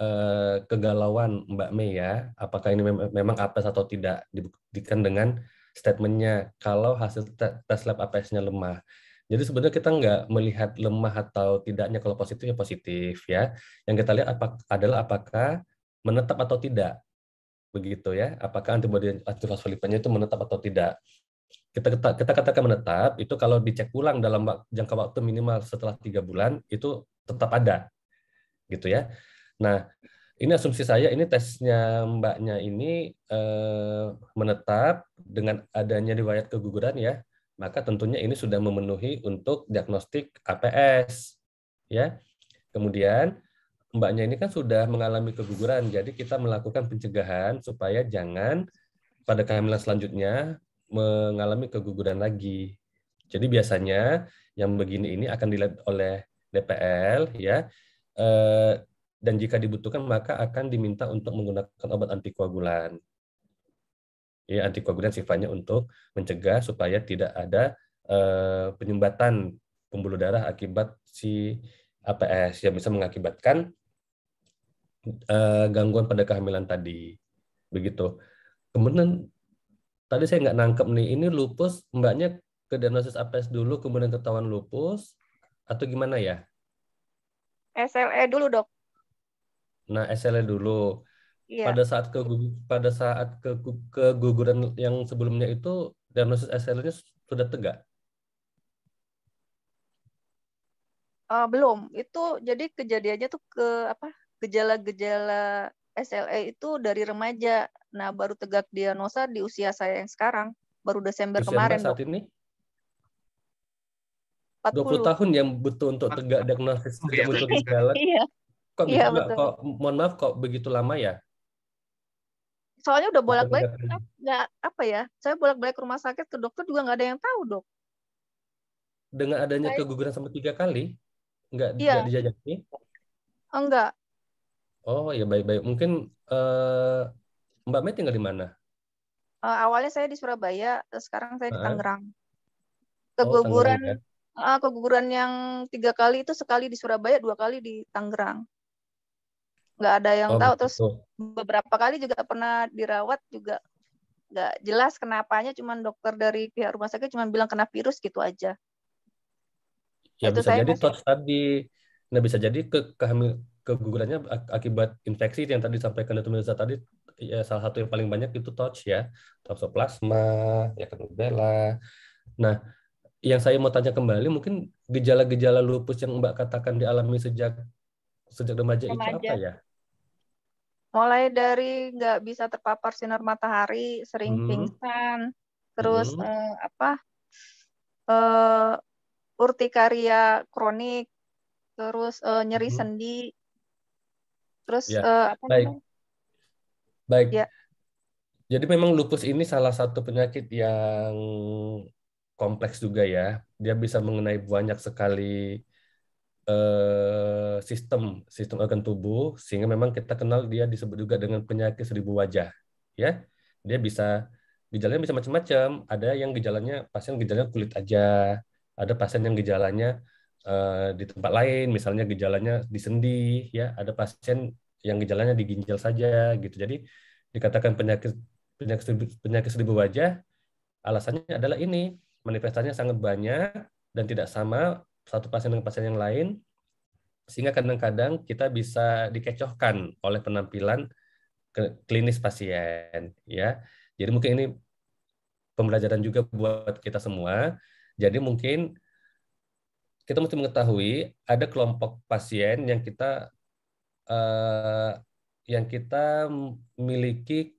uh, kegalauan Mbak Mei ya, apakah ini memang APS atau tidak dibuktikan dengan statementnya kalau hasil tes lab APS-nya lemah. Jadi sebenarnya kita nggak melihat lemah atau tidaknya kalau positifnya positif ya. Yang kita lihat apa, adalah apakah menetap atau tidak begitu ya. Apakah antibodi antifosfolipidnya itu menetap atau tidak? Kita, kita kita katakan menetap itu kalau dicek ulang dalam jangka waktu minimal setelah tiga bulan itu tetap ada gitu ya. Nah ini asumsi saya ini tesnya mbaknya ini eh, menetap dengan adanya riwayat keguguran ya maka tentunya ini sudah memenuhi untuk diagnostik APS ya. Kemudian mbaknya ini kan sudah mengalami keguguran, jadi kita melakukan pencegahan supaya jangan pada kehamilan selanjutnya mengalami keguguran lagi. Jadi biasanya yang begini ini akan dilihat oleh DPL ya. Eh, dan jika dibutuhkan maka akan diminta untuk menggunakan obat antikoagulan ya antikoagulan sifatnya untuk mencegah supaya tidak ada eh, penyumbatan pembuluh darah akibat si APS yang bisa mengakibatkan eh, gangguan pada kehamilan tadi. Begitu. Kemudian tadi saya nggak nangkep nih, ini lupus mbaknya ke diagnosis APS dulu kemudian ketahuan lupus atau gimana ya? SLE dulu, Dok. Nah, SLE dulu yeah. pada saat ke pada saat ke keguguran yang sebelumnya itu diagnosis SLE-nya sudah tegak uh, belum itu jadi kejadiannya tuh ke apa gejala-gejala SLE itu dari remaja nah baru tegak diagnosa di usia saya yang sekarang baru Desember usia kemarin saat ini 40. 20 tahun yang butuh untuk tegak diagnosis untuk iya. gejala. Iya. Kok iya, bisa iya, kok mohon maaf kok begitu lama ya? soalnya udah bolak-balik nggak apa ya saya bolak-balik ke rumah sakit ke dokter juga nggak ada yang tahu dok dengan adanya saya... keguguran sampai tiga kali nggak iya. dijajaki enggak oh ya baik-baik mungkin uh, mbak Mei tinggal di mana uh, awalnya saya di Surabaya sekarang saya di Tangerang oh, keguguran oh, Tangerang, ya? uh, keguguran yang tiga kali itu sekali di Surabaya dua kali di Tangerang nggak ada yang oh, tahu betul. terus beberapa kali juga pernah dirawat juga nggak jelas kenapanya cuman dokter dari pihak rumah sakit cuman bilang kena virus gitu aja ya itu bisa jadi masih... tos tadi nah bisa jadi ke kehamil kegugurannya akibat infeksi yang tadi disampaikan dokter Mirza tadi ya salah satu yang paling banyak itu touch ya toxoplasma ya kan, bela nah yang saya mau tanya kembali mungkin gejala-gejala lupus yang Mbak katakan dialami sejak sejak remaja, remaja. itu apa ya mulai dari nggak bisa terpapar sinar matahari, sering hmm. pingsan, terus hmm. eh, apa eh, urtikaria kronik, terus eh, nyeri hmm. sendi, terus ya. eh, apa baik, namanya? baik. Ya. Jadi memang lupus ini salah satu penyakit yang kompleks juga ya. Dia bisa mengenai banyak sekali Eh, sistem sistem organ tubuh sehingga memang kita kenal dia disebut juga dengan penyakit seribu wajah ya dia bisa gejalanya bisa macam-macam ada yang gejalanya pasien gejalanya kulit aja ada pasien yang gejalanya eh, di tempat lain misalnya gejalanya di sendi ya ada pasien yang gejalanya di ginjal saja gitu jadi dikatakan penyakit penyakit seribu, penyakit seribu wajah alasannya adalah ini manifestasinya sangat banyak dan tidak sama satu pasien dengan pasien yang lain sehingga kadang-kadang kita bisa dikecohkan oleh penampilan klinis pasien ya. Jadi mungkin ini pembelajaran juga buat kita semua. Jadi mungkin kita mesti mengetahui ada kelompok pasien yang kita eh, yang kita miliki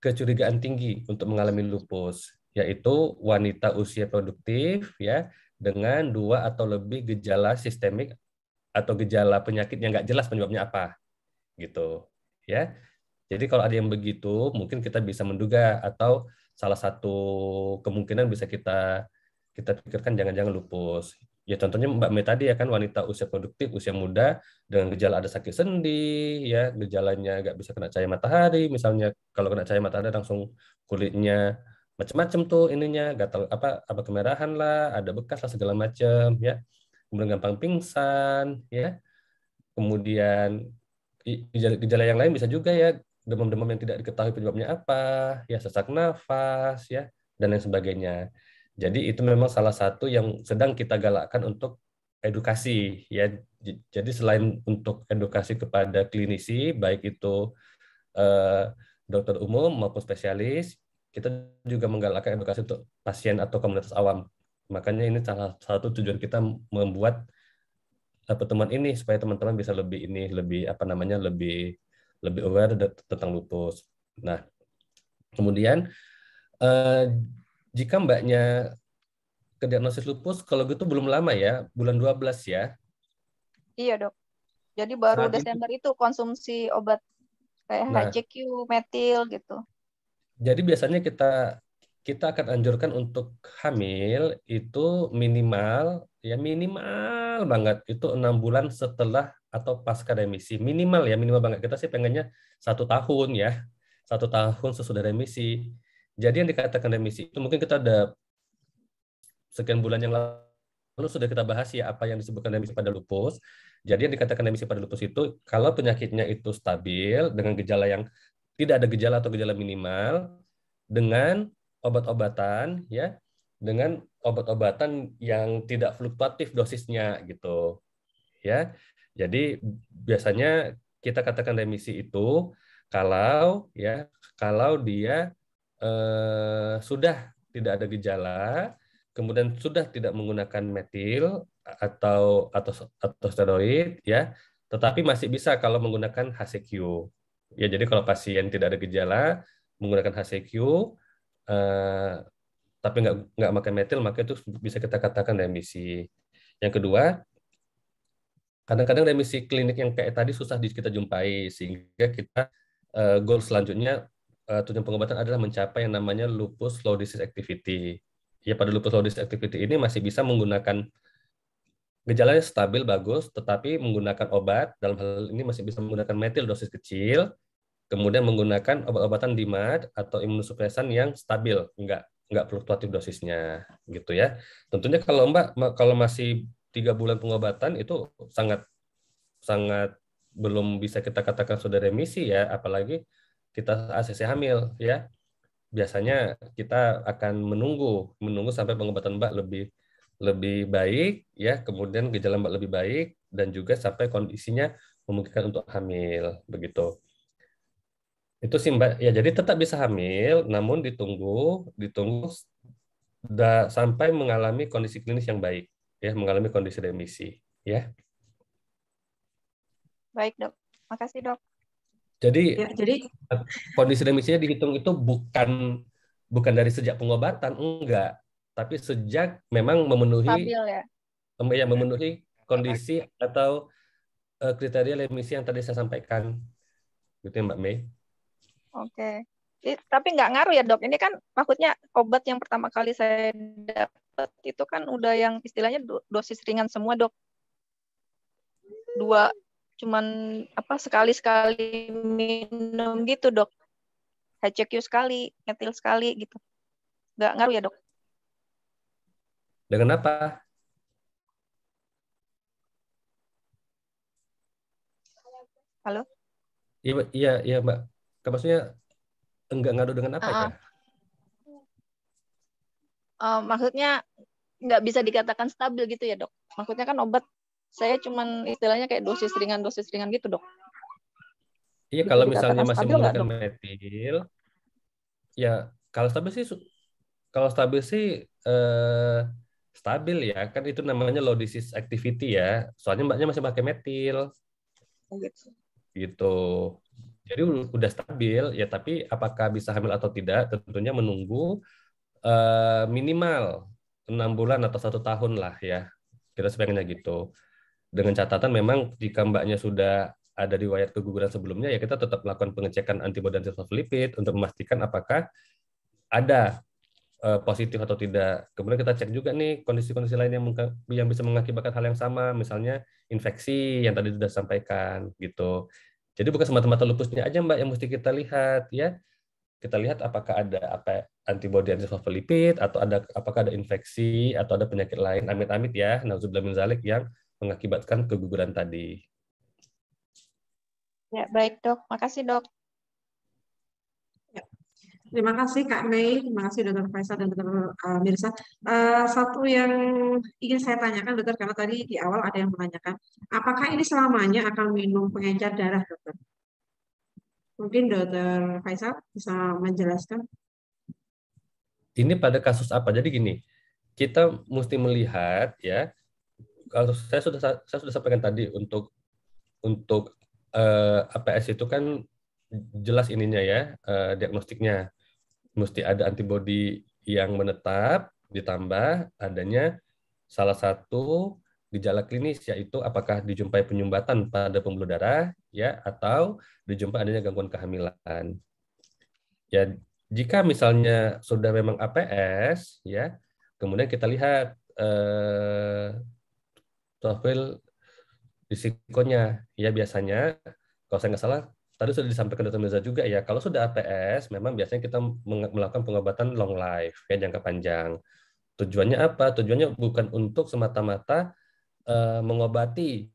kecurigaan tinggi untuk mengalami lupus, yaitu wanita usia produktif ya dengan dua atau lebih gejala sistemik atau gejala penyakit yang nggak jelas penyebabnya apa gitu ya jadi kalau ada yang begitu mungkin kita bisa menduga atau salah satu kemungkinan bisa kita kita pikirkan jangan-jangan lupus ya contohnya Mbak Mei tadi ya kan wanita usia produktif, usia muda dengan gejala ada sakit sendi, ya gejalanya nggak bisa kena cahaya matahari, misalnya kalau kena cahaya matahari langsung kulitnya macam-macam tuh ininya gatal apa apa kemerahan lah ada bekas lah segala macam ya kemudian gampang pingsan ya kemudian gejala-gejala yang lain bisa juga ya demam-demam yang tidak diketahui penyebabnya apa ya sesak nafas ya dan lain sebagainya jadi itu memang salah satu yang sedang kita galakkan untuk edukasi ya jadi selain untuk edukasi kepada klinisi baik itu eh, dokter umum maupun spesialis kita juga menggalakkan edukasi untuk pasien atau komunitas awam. Makanya ini salah satu tujuan kita membuat eh, pertemuan ini supaya teman-teman bisa lebih ini lebih apa namanya lebih lebih aware tentang lupus. Nah, kemudian eh, jika mbaknya ke diagnosis lupus kalau gitu belum lama ya, bulan 12 ya. Iya, Dok. Jadi baru Saat nah, Desember itu, itu konsumsi obat kayak nah, HCQ, metil gitu. Jadi biasanya kita kita akan anjurkan untuk hamil itu minimal ya minimal banget itu enam bulan setelah atau pasca remisi minimal ya minimal banget kita sih pengennya satu tahun ya satu tahun sesudah remisi jadi yang dikatakan remisi itu mungkin kita ada sekian bulan yang lalu sudah kita bahas ya apa yang disebutkan remisi pada lupus jadi yang dikatakan remisi pada lupus itu kalau penyakitnya itu stabil dengan gejala yang tidak ada gejala atau gejala minimal dengan obat-obatan ya dengan obat-obatan yang tidak fluktuatif dosisnya gitu ya jadi biasanya kita katakan remisi itu kalau ya kalau dia eh, sudah tidak ada gejala kemudian sudah tidak menggunakan metil atau atau atau steroid ya tetapi masih bisa kalau menggunakan HCQ Ya, jadi kalau pasien tidak ada gejala, menggunakan HCQ, eh, tapi nggak nggak makan metil, maka itu bisa kita katakan remisi. Yang kedua, kadang-kadang remisi klinik yang kayak tadi susah kita jumpai, sehingga kita eh, goal selanjutnya eh, tujuan pengobatan adalah mencapai yang namanya lupus low disease activity. Ya, pada lupus low disease activity ini masih bisa menggunakan gejalanya stabil bagus, tetapi menggunakan obat dalam hal ini masih bisa menggunakan metil dosis kecil, kemudian menggunakan obat-obatan dimat atau imunosupresan yang stabil, enggak enggak fluktuatif dosisnya gitu ya. Tentunya kalau Mbak kalau masih tiga bulan pengobatan itu sangat sangat belum bisa kita katakan sudah remisi ya, apalagi kita ACC hamil ya. Biasanya kita akan menunggu menunggu sampai pengobatan Mbak lebih lebih baik ya kemudian gejala mbak lebih baik dan juga sampai kondisinya memungkinkan untuk hamil begitu itu sih mbak ya jadi tetap bisa hamil namun ditunggu ditunggu sampai mengalami kondisi klinis yang baik ya mengalami kondisi remisi ya baik dok makasih dok jadi ya, jadi kondisi remisinya dihitung itu bukan bukan dari sejak pengobatan enggak tapi sejak memang memenuhi Stabil, ya? ya memenuhi kondisi atau uh, kriteria emisi yang tadi saya sampaikan gitu ya Mbak Mei. Oke. Okay. Tapi nggak ngaruh ya dok. Ini kan maksudnya obat yang pertama kali saya dapat itu kan udah yang istilahnya dosis ringan semua dok. Dua cuman apa sekali sekali minum gitu dok. HCQ sekali, metil sekali gitu. Nggak ngaruh ya dok? Dengan apa? Halo? Iya, iya, iya Mbak. Kan maksudnya enggak ngadu dengan apa uh, ya? Uh, maksudnya nggak bisa dikatakan stabil gitu ya dok? Maksudnya kan obat saya cuman istilahnya kayak dosis ringan, dosis ringan gitu dok. Iya bisa kalau misalnya masih menggunakan gak, metil, ya kalau stabil sih kalau stabil sih eh, stabil ya kan itu namanya low disease activity ya soalnya mbaknya masih pakai metil oh, gitu gitu jadi udah stabil ya tapi apakah bisa hamil atau tidak tentunya menunggu uh, minimal enam bulan atau satu tahun lah ya kita sebaiknya gitu dengan catatan memang jika mbaknya sudah ada riwayat keguguran sebelumnya ya kita tetap melakukan pengecekan antibodi dan lipid untuk memastikan apakah ada Eh, positif atau tidak. Kemudian kita cek juga nih kondisi-kondisi lain yang yang bisa mengakibatkan hal yang sama, misalnya infeksi yang tadi sudah sampaikan gitu. Jadi bukan semata-mata lupusnya aja Mbak yang mesti kita lihat ya. Kita lihat apakah ada apa antibodi antifosfolipid atau ada apakah ada infeksi atau ada penyakit lain amit-amit ya, nauzubillah min yang mengakibatkan keguguran tadi. Ya, baik dok. Makasih dok. Terima kasih Kak Mei, terima kasih Dokter Faisal dan Dokter eh, Mirsa. Eh, satu yang ingin saya tanyakan Dokter karena tadi di awal ada yang menanyakan, apakah ini selamanya akan minum pengencer darah Dokter? Mungkin Dokter Faisal bisa menjelaskan. Ini pada kasus apa? Jadi gini, kita mesti melihat ya. Kalau saya sudah saya sudah sampaikan tadi untuk untuk uh, eh, APS itu kan jelas ininya ya uh, diagnostiknya mesti ada antibodi yang menetap ditambah adanya salah satu gejala klinis yaitu apakah dijumpai penyumbatan pada pembuluh darah ya atau dijumpai adanya gangguan kehamilan. Ya jika misalnya sudah memang APS ya kemudian kita lihat eh, profil risikonya ya biasanya kalau saya nggak salah tadi sudah disampaikan Dr. Mirza juga ya, kalau sudah APS, memang biasanya kita melakukan pengobatan long life, ya jangka panjang. Tujuannya apa? Tujuannya bukan untuk semata-mata uh, mengobati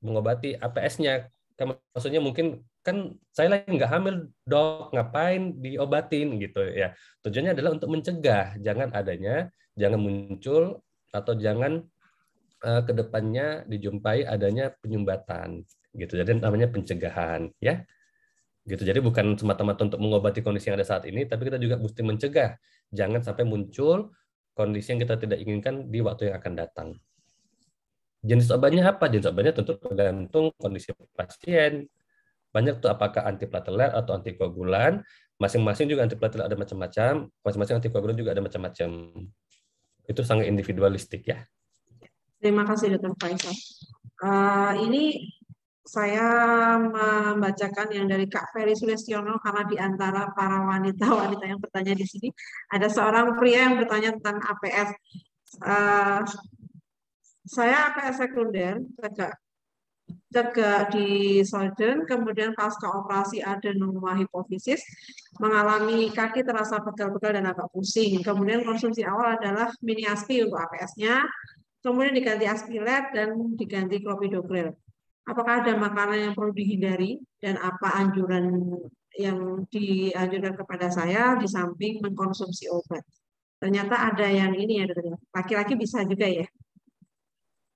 mengobati APS-nya. Kan maksudnya mungkin kan saya lagi nggak hamil dok, ngapain diobatin gitu ya. Tujuannya adalah untuk mencegah jangan adanya, jangan muncul atau jangan uh, eh, kedepannya dijumpai adanya penyumbatan gitu. Jadi namanya pencegahan ya. Gitu. Jadi bukan semata-mata untuk mengobati kondisi yang ada saat ini, tapi kita juga mesti mencegah jangan sampai muncul kondisi yang kita tidak inginkan di waktu yang akan datang. Jenis obatnya apa? Jenis obatnya tentu tergantung kondisi pasien. Banyak tuh apakah antiplatelet atau antikoagulan. Masing-masing juga antiplatelet ada macam-macam, masing-masing antikoagulan juga ada macam-macam. Itu sangat individualistik ya. Terima kasih dokter Faisal. Uh, ini saya membacakan yang dari Kak Ferry Sulistiono karena di antara para wanita-wanita yang bertanya di sini ada seorang pria yang bertanya tentang APS. Uh, eh, saya APS sekunder tegak tegak di Solden, kemudian pasca operasi adenoma hipofisis mengalami kaki terasa pegal-pegal dan agak pusing. Kemudian konsumsi awal adalah mini aspi untuk APS-nya, kemudian diganti aspilat dan diganti clopidogrel apakah ada makanan yang perlu dihindari dan apa anjuran yang dianjurkan kepada saya di samping mengkonsumsi obat. Ternyata ada yang ini ya dokter. Ya. Laki-laki bisa juga ya.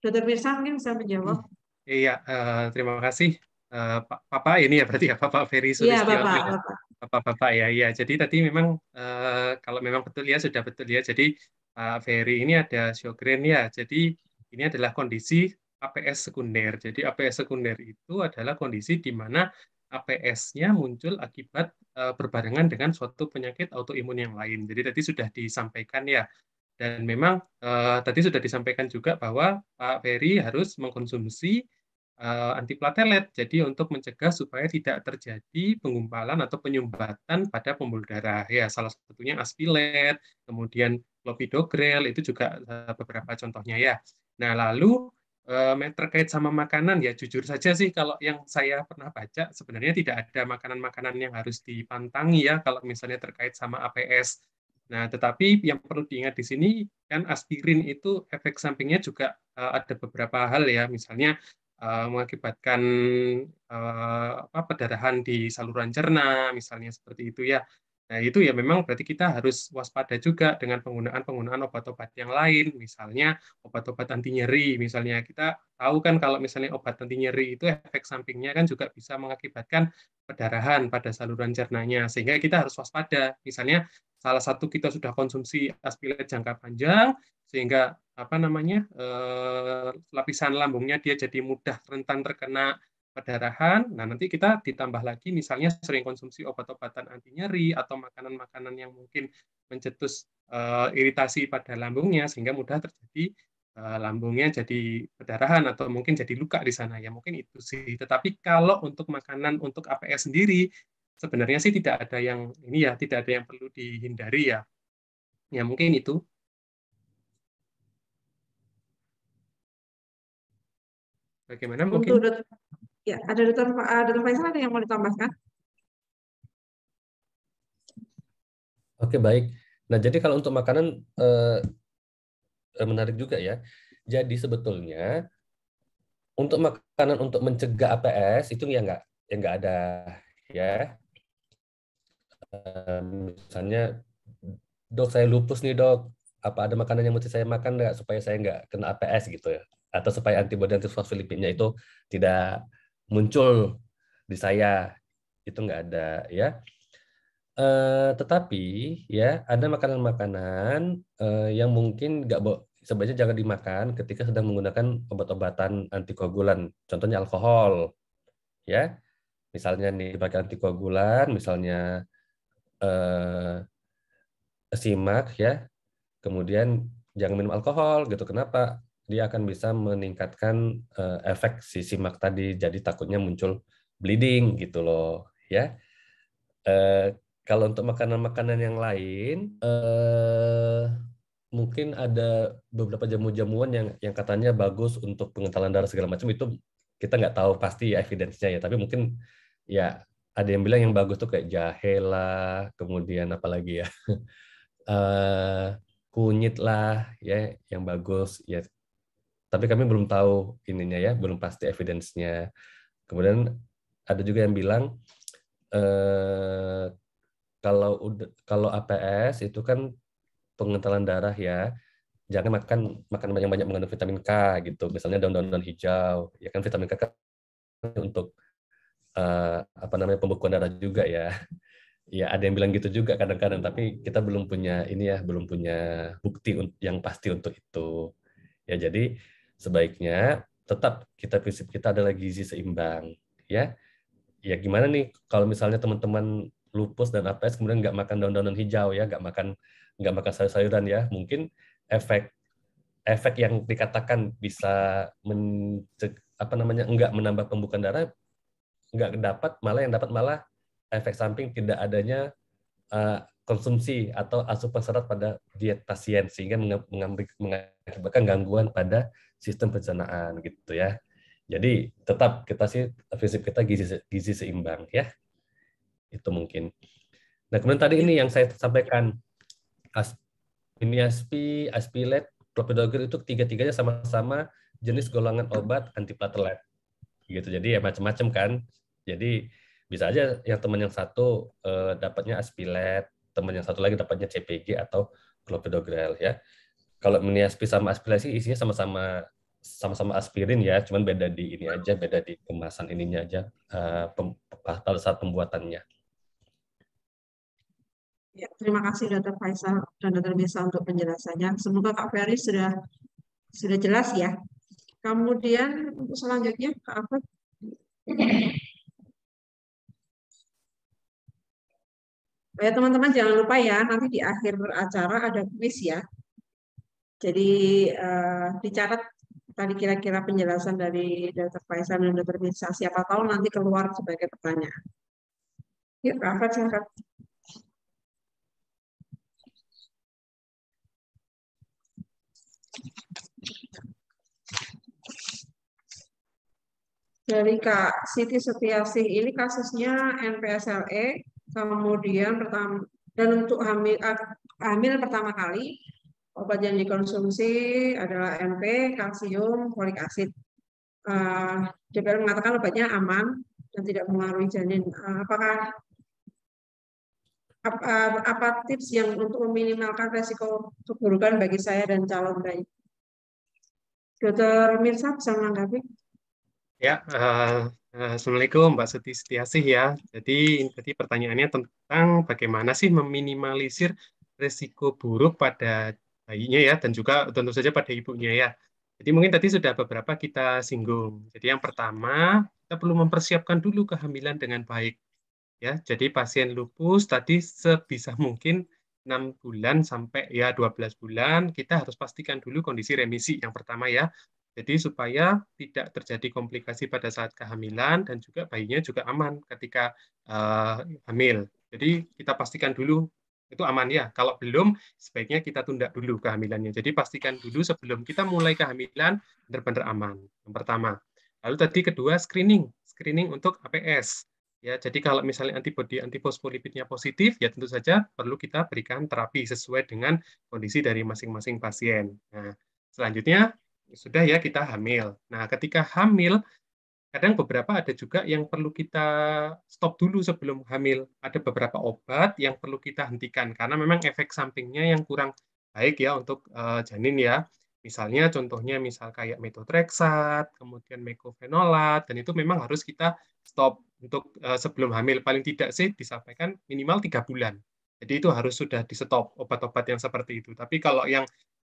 Dokter Mirsa mungkin bisa menjawab. Iya, uh, terima kasih. Uh, Papa ini ya berarti ya Papa Ferry Iya, Bapak, Bapak. Bapak-bapak ya, ya. Jadi tadi memang uh, kalau memang betul ya sudah betul ya. Jadi Pak uh, Ferry ini ada Sjogren ya. Jadi ini adalah kondisi APS sekunder. Jadi APS sekunder itu adalah kondisi di mana APS-nya muncul akibat e, berbarengan dengan suatu penyakit autoimun yang lain. Jadi tadi sudah disampaikan ya. Dan memang e, tadi sudah disampaikan juga bahwa Pak Ferry harus mengkonsumsi e, antiplatelet. Jadi untuk mencegah supaya tidak terjadi penggumpalan atau penyumbatan pada pembuluh darah. Ya, salah satunya aspilet, kemudian lopidogrel itu juga beberapa contohnya ya. Nah, lalu Eh, terkait sama makanan ya jujur saja sih kalau yang saya pernah baca sebenarnya tidak ada makanan-makanan yang harus dipantangi ya kalau misalnya terkait sama APS. Nah, tetapi yang perlu diingat di sini kan aspirin itu efek sampingnya juga eh, ada beberapa hal ya, misalnya eh, mengakibatkan apa, pendarahan di saluran cerna misalnya seperti itu ya. Nah, itu ya memang berarti kita harus waspada juga dengan penggunaan-penggunaan obat-obat yang lain, misalnya obat-obat anti nyeri. Misalnya kita tahu kan kalau misalnya obat anti nyeri itu efek sampingnya kan juga bisa mengakibatkan perdarahan pada saluran cernanya, sehingga kita harus waspada. Misalnya salah satu kita sudah konsumsi aspirin jangka panjang, sehingga apa namanya eh, lapisan lambungnya dia jadi mudah rentan terkena perdarahan. Nah, nanti kita ditambah lagi misalnya sering konsumsi obat-obatan anti nyeri atau makanan-makanan yang mungkin mencetus uh, iritasi pada lambungnya sehingga mudah terjadi uh, lambungnya jadi perdarahan atau mungkin jadi luka di sana ya mungkin itu sih. Tetapi kalau untuk makanan untuk APS sendiri sebenarnya sih tidak ada yang ini ya, tidak ada yang perlu dihindari ya. Ya mungkin itu. Bagaimana mungkin? Untuk Ya, ada dokter ada dokter Faisal ada yang mau ditambahkan? Oke baik. Nah jadi kalau untuk makanan eh, menarik juga ya. Jadi sebetulnya untuk makanan untuk mencegah APS itu ya nggak ya nggak ada ya. misalnya dok saya lupus nih dok, apa ada makanan yang mesti saya makan nggak supaya saya nggak kena APS gitu ya? Atau supaya antibodi antifosfolipidnya itu tidak muncul di saya itu nggak ada ya eh, tetapi ya ada makanan-makanan eh, yang mungkin nggak sebaiknya jangan dimakan ketika sedang menggunakan obat-obatan antikoagulan contohnya alkohol ya misalnya nih pakai antikoagulan misalnya eh, simak ya kemudian jangan minum alkohol gitu kenapa dia akan bisa meningkatkan eh, efek si simak tadi. Jadi takutnya muncul bleeding gitu loh, ya. Uh, kalau untuk makanan-makanan yang lain, eh, mungkin ada beberapa jamu-jamuan yang yang katanya bagus untuk pengentalan darah segala macam itu kita nggak tahu pasti ya ya. Tapi mungkin ya ada yang bilang yang bagus tuh kayak jahe lah, kemudian apalagi ya kunyit lah ya yang bagus ya tapi kami belum tahu ininya ya, belum pasti evidence-nya. Kemudian ada juga yang bilang eh, kalau kalau APS itu kan pengentalan darah ya, jangan makan makan banyak-banyak mengandung vitamin K gitu, misalnya daun-daun hijau, ya kan vitamin K kan untuk eh, apa namanya pembekuan darah juga ya. Ya ada yang bilang gitu juga kadang-kadang, tapi kita belum punya ini ya, belum punya bukti yang pasti untuk itu. Ya jadi sebaiknya tetap kita prinsip kita adalah gizi seimbang ya ya gimana nih kalau misalnya teman-teman lupus dan APS kemudian nggak makan daun daun hijau ya nggak makan nggak makan sayur-sayuran ya mungkin efek efek yang dikatakan bisa men, apa namanya nggak menambah pembukaan darah nggak dapat malah yang dapat malah efek samping tidak adanya uh, konsumsi atau asupan serat pada diet pasien sehingga mengakibatkan gangguan pada sistem pencernaan gitu ya. Jadi tetap kita sih prinsip kita gizi gizi seimbang ya. Itu mungkin. Nah, kemudian tadi ini yang saya sampaikan as, ini aspi, aspilet, clopidogrel itu tiga-tiganya sama-sama jenis golongan obat antiplatelet. Gitu. Jadi ya macam-macam kan. Jadi bisa aja yang teman yang satu eh, dapatnya aspilet, teman yang satu lagi dapatnya CPG atau clopidogrel ya kalau meniaspi sama aspirasi isinya sama-sama sama-sama aspirin ya, cuman beda di ini aja, beda di kemasan ininya aja uh, pem, saat pembuatannya. Ya, terima kasih dokter Faisal dan dokter Bisa untuk penjelasannya. Semoga Kak Ferry sudah sudah jelas ya. Kemudian untuk selanjutnya Kak apa? Ya teman-teman jangan lupa ya nanti di akhir acara ada kuis ya. Jadi uh, dicatat tadi kira-kira penjelasan dari Dr. Faisal dan Dr. Misa. Siapa tahu nanti keluar sebagai pertanyaan. Yuk, Rafat silakan. Dari Kak Siti Setiasi, ini kasusnya NPSLE, kemudian pertama dan untuk hamil eh, hamil pertama kali Obat yang dikonsumsi adalah MP, kalsium, folik asid. Eh, DPR mengatakan obatnya aman dan tidak mengaruhi janin. Eh, apakah apa, eh, apa tips yang untuk meminimalkan resiko keburukan bagi saya dan calon bayi? Dokter Mirsa bisa menanggapi? Ya, uh, Assalamualaikum Mbak Suti Setiasih ya. Jadi tadi pertanyaannya tentang bagaimana sih meminimalisir resiko buruk pada bayinya ya dan juga tentu saja pada ibunya ya. Jadi mungkin tadi sudah beberapa kita singgung. Jadi yang pertama kita perlu mempersiapkan dulu kehamilan dengan baik. Ya, jadi pasien lupus tadi sebisa mungkin 6 bulan sampai ya 12 bulan kita harus pastikan dulu kondisi remisi yang pertama ya. Jadi supaya tidak terjadi komplikasi pada saat kehamilan dan juga bayinya juga aman ketika uh, hamil. Jadi kita pastikan dulu itu aman ya. Kalau belum, sebaiknya kita tunda dulu kehamilannya. Jadi pastikan dulu sebelum kita mulai kehamilan benar-benar aman. Yang pertama. Lalu tadi kedua screening, screening untuk APS. Ya, jadi kalau misalnya antibodi antifosfolipidnya positif, ya tentu saja perlu kita berikan terapi sesuai dengan kondisi dari masing-masing pasien. Nah, selanjutnya sudah ya kita hamil. Nah, ketika hamil kadang beberapa ada juga yang perlu kita stop dulu sebelum hamil. Ada beberapa obat yang perlu kita hentikan karena memang efek sampingnya yang kurang baik ya untuk uh, janin ya. Misalnya contohnya misal kayak metotrexat kemudian mekofenolat dan itu memang harus kita stop untuk uh, sebelum hamil paling tidak sih disampaikan minimal tiga bulan. Jadi itu harus sudah di stop obat-obat yang seperti itu. Tapi kalau yang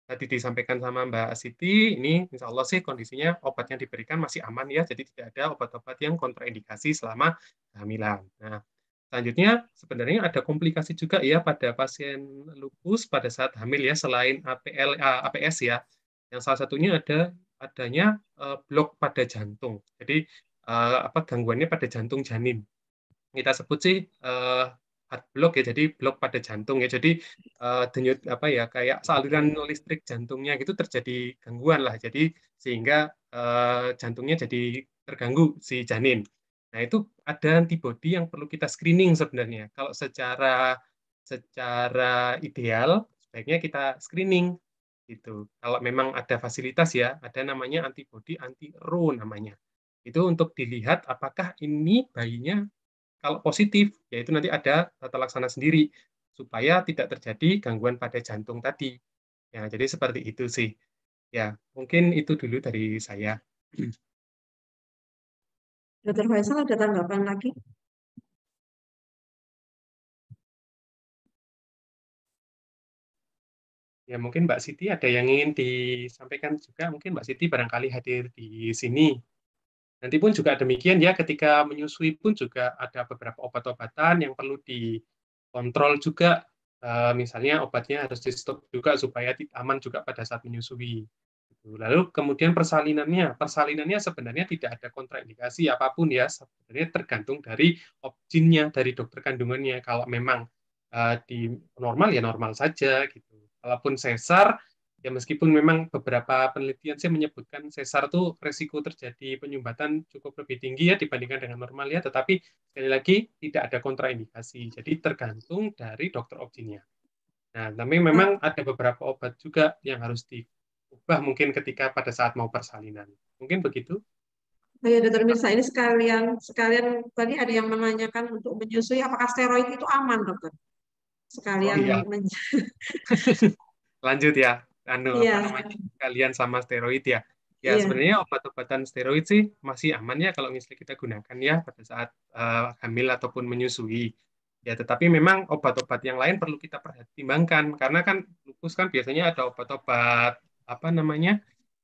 tadi disampaikan sama Mbak Siti, ini insya Allah sih kondisinya obat yang diberikan masih aman ya, jadi tidak ada obat-obat yang kontraindikasi selama kehamilan. Nah, selanjutnya sebenarnya ada komplikasi juga ya pada pasien lupus pada saat hamil ya, selain APL, APS ya, yang salah satunya ada adanya eh, blok pada jantung. Jadi eh, apa gangguannya pada jantung janin. Kita sebut sih eh, heart block ya jadi blok pada jantung ya jadi uh, denyut apa ya kayak saluran listrik jantungnya gitu terjadi gangguan lah jadi sehingga uh, jantungnya jadi terganggu si janin nah itu ada antibodi yang perlu kita screening sebenarnya kalau secara secara ideal sebaiknya kita screening gitu kalau memang ada fasilitas ya ada namanya antibodi anti ro namanya itu untuk dilihat apakah ini bayinya kalau positif, yaitu nanti ada tata laksana sendiri supaya tidak terjadi gangguan pada jantung tadi. Ya, jadi seperti itu sih. Ya, mungkin itu dulu dari saya. Dokter Faisal ada tanggapan lagi? Ya mungkin Mbak Siti ada yang ingin disampaikan juga. Mungkin Mbak Siti barangkali hadir di sini. Nanti pun juga demikian ya, ketika menyusui pun juga ada beberapa obat-obatan yang perlu dikontrol juga. E, misalnya obatnya harus di stop juga supaya aman juga pada saat menyusui. Gitu. Lalu kemudian persalinannya, persalinannya sebenarnya tidak ada kontraindikasi apapun ya, sebenarnya tergantung dari opjinnya, dari dokter kandungannya. Kalau memang e, di normal ya normal saja gitu. Walaupun sesar, Ya meskipun memang beberapa penelitian saya menyebutkan sesar itu resiko terjadi penyumbatan cukup lebih tinggi ya dibandingkan dengan normal ya, tetapi sekali lagi tidak ada kontraindikasi. Jadi tergantung dari dokter opsinya. Nah, tapi hmm. memang ada beberapa obat juga yang harus diubah mungkin ketika pada saat mau persalinan. Mungkin begitu. ya, dokter Mirsa, ini sekalian sekalian tadi ada yang menanyakan untuk menyusui apakah steroid itu aman, dokter? Sekalian oh, iya. lanjut ya anu yeah. apa namanya kalian sama steroid ya. Ya yeah. sebenarnya obat-obatan steroid sih masih aman ya kalau misalnya kita gunakan ya pada saat uh, hamil ataupun menyusui. Ya tetapi memang obat-obat yang lain perlu kita pertimbangkan karena kan lupus kan biasanya ada obat-obat apa namanya?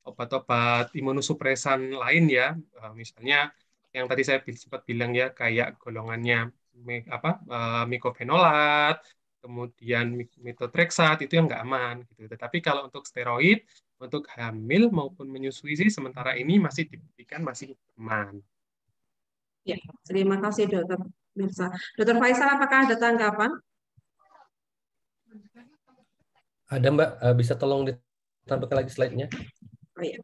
obat-obat imunosupresan lain ya. Uh, misalnya yang tadi saya sempat bilang ya kayak golongannya apa uh, eh, mikofenolat kemudian metotreksat itu yang nggak aman gitu. Tetapi kalau untuk steroid untuk hamil maupun menyusui sih sementara ini masih dibuktikan masih aman. Ya, terima kasih dokter Mirsa. Dokter Faisal apakah ada tanggapan? Ada Mbak, eh, bisa tolong ditambahkan lagi slide-nya? Oh, ya.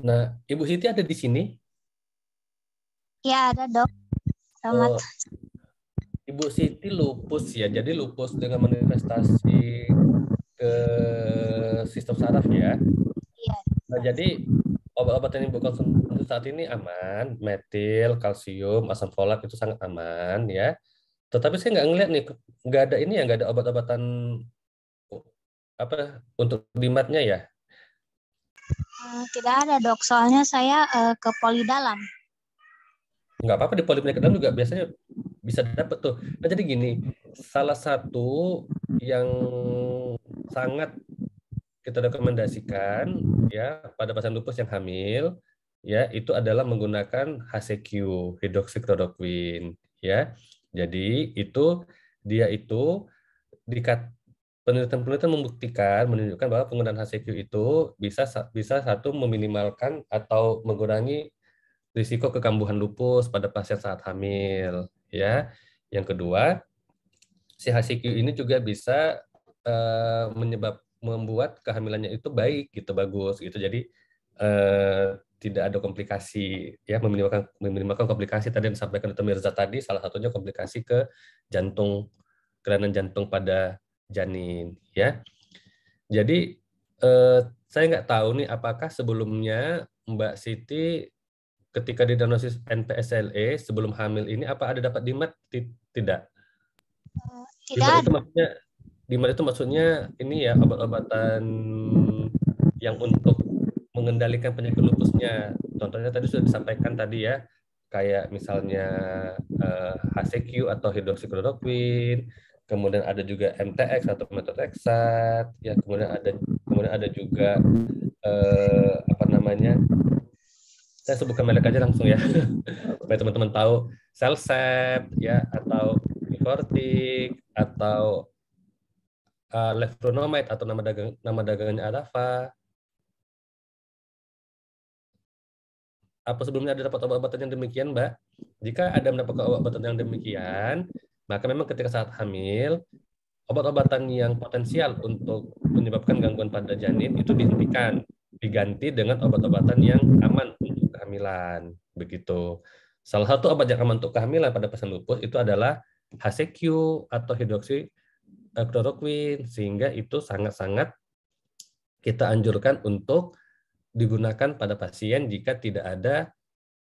Nah, Ibu Siti ada di sini? Ya, ada dok. Selamat. Oh, Ibu Siti lupus ya, jadi lupus dengan manifestasi ke sistem saraf ya. Iya. Nah, jadi obat-obatan yang Ibu konsumsi saat ini aman, metil, kalsium, asam folat itu sangat aman ya. Tetapi saya nggak ngeliat nih, nggak ada ini ya, nggak ada obat-obatan apa untuk dimatnya ya, Eh, tidak ada dok, soalnya saya uh, ke poli dalam. Nggak apa-apa di poli ke dalam juga biasanya bisa dapet tuh. Nah jadi gini, salah satu yang sangat kita rekomendasikan ya pada pasien lupus yang hamil ya itu adalah menggunakan HCQ hidroksikloroquine ya. Jadi itu dia itu dikat penelitian-penelitian membuktikan menunjukkan bahwa penggunaan HCQ itu bisa bisa satu meminimalkan atau mengurangi risiko kekambuhan lupus pada pasien saat hamil ya. Yang kedua, si HCQ ini juga bisa eh, menyebab membuat kehamilannya itu baik gitu bagus gitu. Jadi eh, tidak ada komplikasi ya meminimalkan meminimalkan komplikasi tadi yang disampaikan oleh Mirza tadi salah satunya komplikasi ke jantung kelainan jantung pada janin ya. Jadi eh, saya nggak tahu nih apakah sebelumnya Mbak Siti ketika didiagnosis NPSLE sebelum hamil ini apa ada dapat dimat tidak? Eh, tidak. Dimat itu maksudnya dimat itu maksudnya ini ya obat-obatan yang untuk mengendalikan penyakit lupusnya. Contohnya tadi sudah disampaikan tadi ya, kayak misalnya eh, HCQ atau hidroksikloroquine kemudian ada juga MTX atau metode ya kemudian ada kemudian ada juga eh, apa namanya? Saya sebutkan merek aja langsung ya, supaya teman-teman tahu Celcept ya atau Cortic atau uh, atau nama dagang nama dagangnya Arafa. Apa sebelumnya ada dapat obat-obatan yang demikian, Mbak? Jika ada mendapatkan obat-obatan yang demikian, maka memang ketika saat hamil, obat-obatan yang potensial untuk menyebabkan gangguan pada janin itu dihentikan, diganti dengan obat-obatan yang aman untuk kehamilan. Begitu. Salah satu obat yang aman untuk kehamilan pada pasien lupus itu adalah HCQ atau hidroksi chloroquine sehingga itu sangat-sangat kita anjurkan untuk digunakan pada pasien jika tidak ada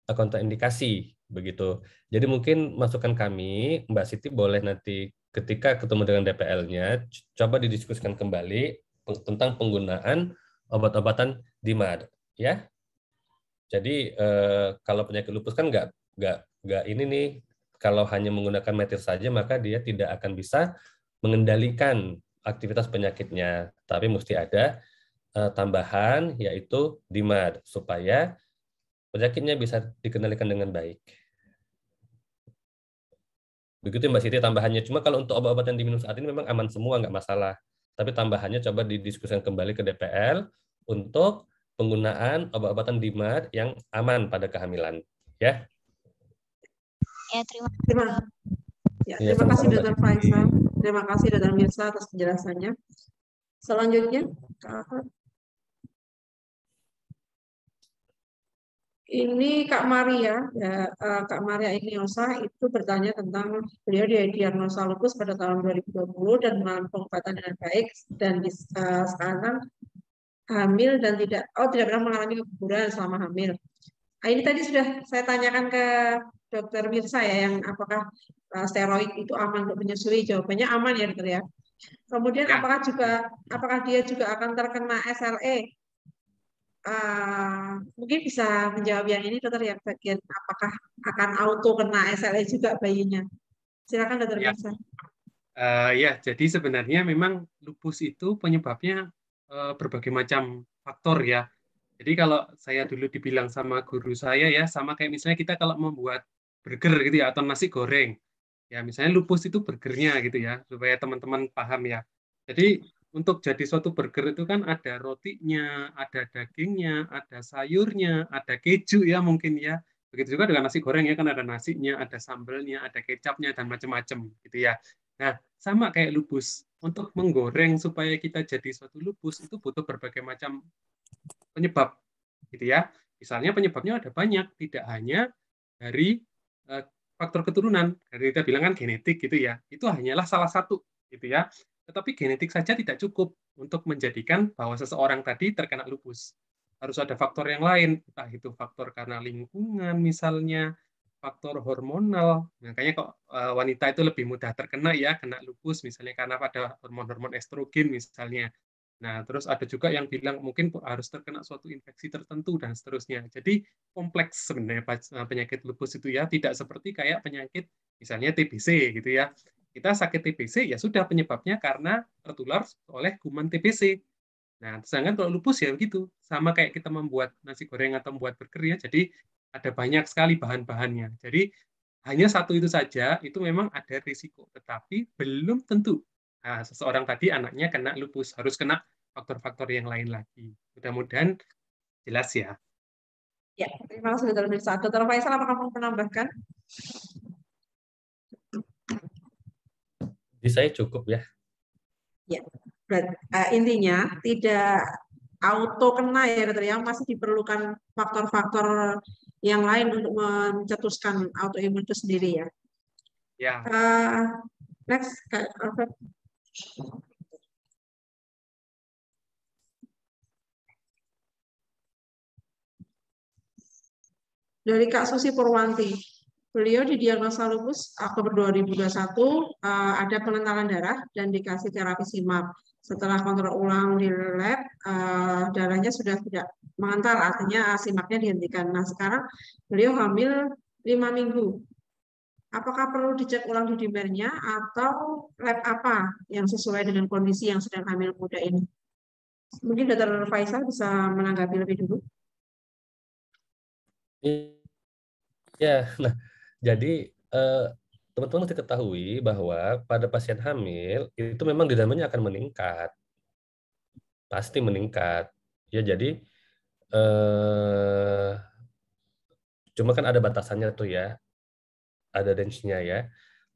kontraindikasi begitu. Jadi mungkin masukan kami, Mbak Siti boleh nanti ketika ketemu dengan DPL-nya, coba didiskusikan kembali tentang penggunaan obat-obatan di MAD, ya. Jadi eh, kalau penyakit lupus kan nggak nggak nggak ini nih kalau hanya menggunakan metil saja maka dia tidak akan bisa mengendalikan aktivitas penyakitnya, tapi mesti ada eh, tambahan yaitu MAD, supaya penyakitnya bisa dikendalikan dengan baik. Begitu ya, Mbak Siti tambahannya. Cuma kalau untuk obat-obat yang diminum saat ini memang aman semua, nggak masalah. Tapi tambahannya coba didiskusikan kembali ke DPL untuk penggunaan obat-obatan dimat yang aman pada kehamilan. Ya. Ya, terima kasih. Terima, ya, terima, ya, terima kasih Dr. Faisal. Terima kasih Dr. Mirsa atas penjelasannya. Selanjutnya, Kak Ini Kak Maria, ya, eh, Kak Maria ini Osa itu bertanya tentang beliau diagnosa lupus pada tahun 2020 dan mengalami pengobatan dengan baik dan bisa eh, sekarang hamil dan tidak oh tidak pernah mengalami keguguran selama hamil. Nah, ini tadi sudah saya tanyakan ke dokter Mirsa ya yang apakah eh, steroid itu aman untuk menyusui? Jawabannya aman ya dokter ya. Kemudian ya. apakah juga apakah dia juga akan terkena SLE Eh, mungkin bisa menjawab yang ini dokter yang bagian apakah akan auto kena SLE juga bayinya. Silakan dokter ya. Uh, ya, jadi sebenarnya memang lupus itu penyebabnya uh, berbagai macam faktor ya. Jadi kalau saya dulu dibilang sama guru saya ya, sama kayak misalnya kita kalau membuat burger gitu ya atau nasi goreng, ya misalnya lupus itu burgernya gitu ya, supaya teman-teman paham ya. Jadi untuk jadi suatu burger itu kan ada rotinya, ada dagingnya, ada sayurnya, ada keju ya mungkin ya. Begitu juga dengan nasi goreng ya kan ada nasinya, ada sambelnya, ada kecapnya dan macam-macam gitu ya. Nah, sama kayak lupus. Untuk menggoreng supaya kita jadi suatu lupus itu butuh berbagai macam penyebab gitu ya. Misalnya penyebabnya ada banyak, tidak hanya dari eh, faktor keturunan. Dari kita bilang kan genetik gitu ya. Itu hanyalah salah satu gitu ya. Tetapi genetik saja tidak cukup untuk menjadikan bahwa seseorang tadi terkena lupus. Harus ada faktor yang lain, entah itu faktor karena lingkungan misalnya, faktor hormonal. Makanya nah, kok eh, wanita itu lebih mudah terkena ya kena lupus misalnya karena pada hormon-hormon estrogen misalnya. Nah, terus ada juga yang bilang mungkin harus terkena suatu infeksi tertentu dan seterusnya. Jadi kompleks sebenarnya eh, penyakit lupus itu ya, tidak seperti kayak penyakit misalnya TBC gitu ya kita sakit TBC ya sudah penyebabnya karena tertular oleh kuman TBC. Nah, sedangkan kalau lupus ya begitu, sama kayak kita membuat nasi goreng atau membuat burger ya, jadi ada banyak sekali bahan-bahannya. Jadi hanya satu itu saja itu memang ada risiko, tetapi belum tentu nah, seseorang tadi anaknya kena lupus, harus kena faktor-faktor yang lain lagi. Mudah-mudahan jelas ya. Ya, terima kasih Dokter Faisal, apakah mau menambahkan? Jadi saya cukup ya. Ya, berat. Uh, intinya tidak auto kena ya dokter ya, masih diperlukan faktor-faktor yang lain untuk mencetuskan autoimun itu sendiri ya. Ya. Uh, next, Kak Dari Kak Susi Purwanti. Beliau didiagnosa lupus Oktober 2021 uh, ada penentangan darah dan dikasih terapi simap. Setelah kontrol ulang di lab, uh, darahnya sudah tidak mengental, artinya simaknya dihentikan. Nah sekarang beliau hamil lima minggu. Apakah perlu dicek ulang di dimernya atau lab apa yang sesuai dengan kondisi yang sedang hamil muda ini? Mungkin Dokter Faisal bisa menanggapi lebih dulu. Ya, nah jadi eh, teman-teman mesti ketahui bahwa pada pasien hamil itu memang dinamanya akan meningkat, pasti meningkat. Ya jadi eh, cuma kan ada batasannya tuh ya, ada range-nya ya.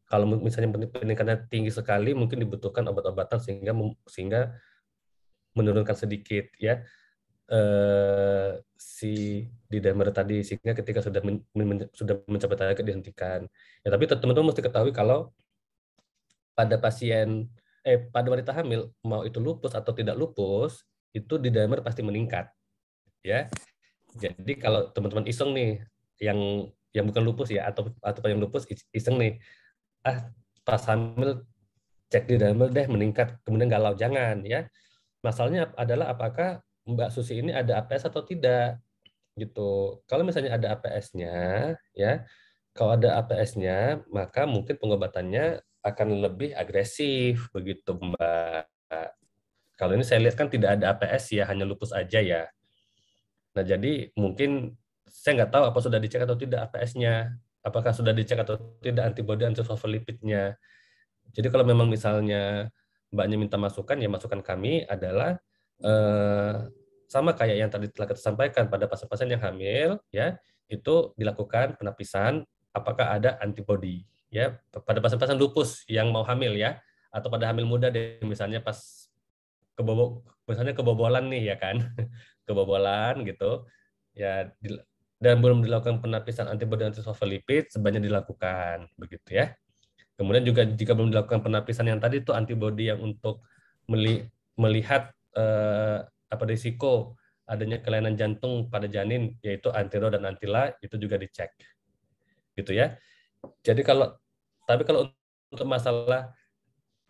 Kalau misalnya peningkatannya tinggi sekali, mungkin dibutuhkan obat-obatan sehingga sehingga menurunkan sedikit ya Eh, si di Didamer tadi sehingga ketika sudah men, men, sudah mencapai target dihentikan. Ya tapi teman-teman mesti ketahui kalau pada pasien eh pada wanita hamil mau itu lupus atau tidak lupus itu di Didamer pasti meningkat. Ya. Jadi kalau teman-teman iseng nih yang yang bukan lupus ya atau atau yang lupus iseng nih ah pas hamil cek di dalam deh meningkat kemudian galau jangan ya masalahnya adalah apakah Mbak Susi ini ada APS atau tidak gitu. Kalau misalnya ada APS-nya, ya, kalau ada APS-nya, maka mungkin pengobatannya akan lebih agresif begitu, Mbak. Kalau ini saya lihat kan tidak ada APS ya, hanya lupus aja ya. Nah, jadi mungkin saya nggak tahu apa sudah dicek atau tidak APS-nya, apakah sudah dicek atau tidak antibodi antisulfur lipidnya. Jadi kalau memang misalnya mbaknya minta masukan, ya masukan kami adalah Eh, sama kayak yang tadi telah kita sampaikan pada pasien-pasien yang hamil ya itu dilakukan penapisan apakah ada antibodi ya pada pasien-pasien lupus yang mau hamil ya atau pada hamil muda deh misalnya pas kebobo misalnya kebobolan nih ya kan kebobolan gitu ya dan belum dilakukan penapisan antibodi antisofalipid sebanyak dilakukan begitu ya kemudian juga jika belum dilakukan penapisan yang tadi itu antibodi yang untuk melihat eh, apa risiko adanya kelainan jantung pada janin yaitu antero dan antila itu juga dicek gitu ya jadi kalau tapi kalau untuk masalah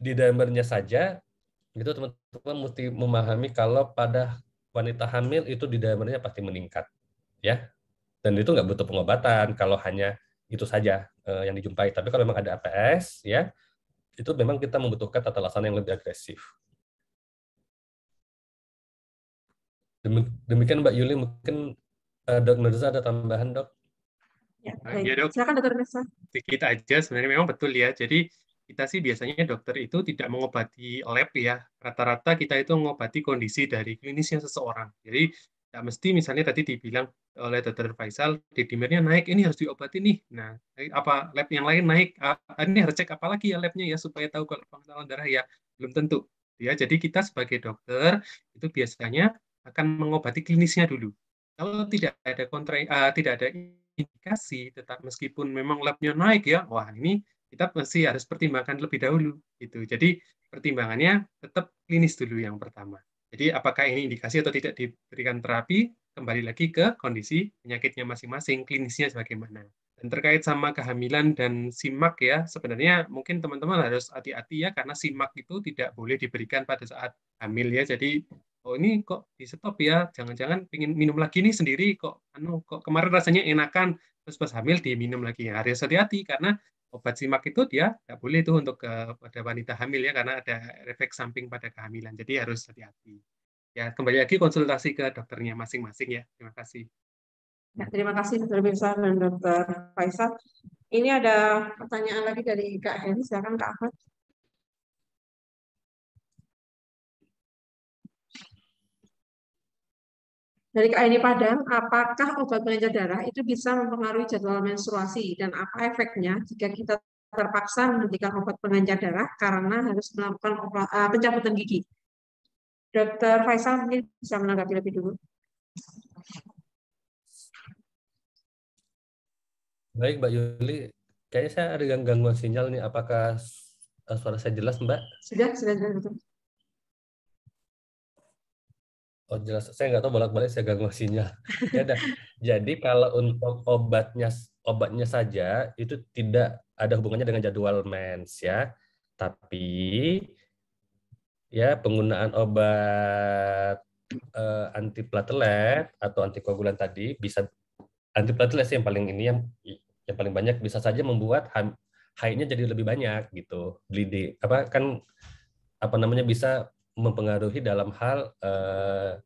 di dimernya saja itu teman-teman mesti memahami kalau pada wanita hamil itu di dimernya pasti meningkat ya dan itu nggak butuh pengobatan kalau hanya itu saja eh, yang dijumpai tapi kalau memang ada APS ya itu memang kita membutuhkan tata laksana yang lebih agresif Demikian Mbak Yuli, mungkin uh, Dok Nurza ada tambahan Dok? Ya, iya, baik. ya dok. Silakan Dokter Nurza. Sedikit aja, sebenarnya memang betul ya. Jadi kita sih biasanya dokter itu tidak mengobati lab ya. Rata-rata kita itu mengobati kondisi dari klinisnya seseorang. Jadi tidak mesti misalnya tadi dibilang oleh dokter Faisal, dedimernya naik, ini harus diobati nih. Nah, eh, apa lab yang lain naik, ini harus cek apalagi ya labnya ya supaya tahu kalau pengentalan darah ya belum tentu. Ya, jadi kita sebagai dokter itu biasanya akan mengobati klinisnya dulu. Kalau tidak ada kontra, uh, tidak ada indikasi, tetap meskipun memang labnya naik ya, wah ini kita masih harus pertimbangkan lebih dahulu Itu Jadi pertimbangannya tetap klinis dulu yang pertama. Jadi apakah ini indikasi atau tidak diberikan terapi kembali lagi ke kondisi penyakitnya masing-masing, klinisnya bagaimana. Dan terkait sama kehamilan dan simak ya, sebenarnya mungkin teman-teman harus hati-hati ya, karena simak itu tidak boleh diberikan pada saat hamil ya. Jadi oh ini kok di stop ya jangan-jangan pingin minum lagi nih sendiri kok anu kok kemarin rasanya enakan terus pas hamil diminum lagi ya harus hati-hati karena obat simak itu dia tidak boleh itu untuk ke, eh, pada wanita hamil ya karena ada efek samping pada kehamilan jadi harus hati-hati ya kembali lagi konsultasi ke dokternya masing-masing ya terima kasih ya, terima kasih dokter Birsa dan dokter Faisal ini ada pertanyaan lagi dari Kak Heri silakan Kak Ahmad Dari KNI Padang, apakah obat pengencer darah itu bisa mempengaruhi jadwal menstruasi dan apa efeknya jika kita terpaksa menghentikan obat pengencer darah karena harus melakukan eh, pencabutan gigi? Dokter Faisal mungkin bisa menanggapi lebih dulu. Baik, Mbak Yuli. Kayaknya saya ada gangguan sinyal nih. Apakah eh, suara saya jelas, Mbak? Sudah, sudah, sudah. Oh jelas, saya nggak tahu bolak-balik saya ganggu sinyal. ya, Jadi kalau untuk obatnya obatnya saja itu tidak ada hubungannya dengan jadwal mens ya. Tapi ya penggunaan obat eh, antiplatelet atau antikoagulan tadi bisa anti antiplatelet sih yang paling ini yang yang paling banyak bisa saja membuat hi jadi lebih banyak gitu. Bleeding apa kan apa namanya bisa mempengaruhi dalam hal uh,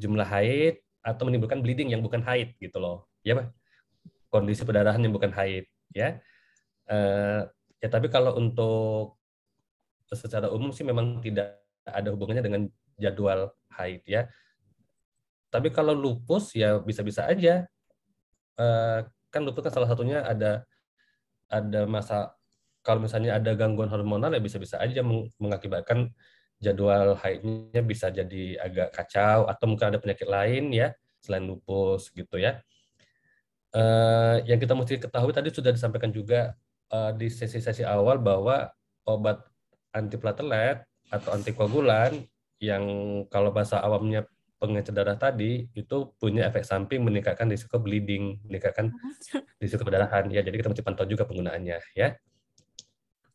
jumlah haid atau menimbulkan bleeding yang bukan haid gitu loh ya pak kondisi pendarahan yang bukan haid ya uh, ya tapi kalau untuk secara umum sih memang tidak ada hubungannya dengan jadwal haid ya tapi kalau lupus ya bisa-bisa aja uh, kan lupus kan salah satunya ada ada masa kalau misalnya ada gangguan hormonal ya bisa-bisa aja mengakibatkan jadwal haidnya bisa jadi agak kacau atau mungkin ada penyakit lain ya selain lupus gitu ya. Uh, yang kita mesti ketahui tadi sudah disampaikan juga uh, di sesi-sesi awal bahwa obat antiplatelet atau antikoagulan yang kalau bahasa awamnya pengecer darah tadi itu punya efek samping meningkatkan risiko bleeding, meningkatkan risiko perdarahan. Ya, jadi kita mesti pantau juga penggunaannya ya.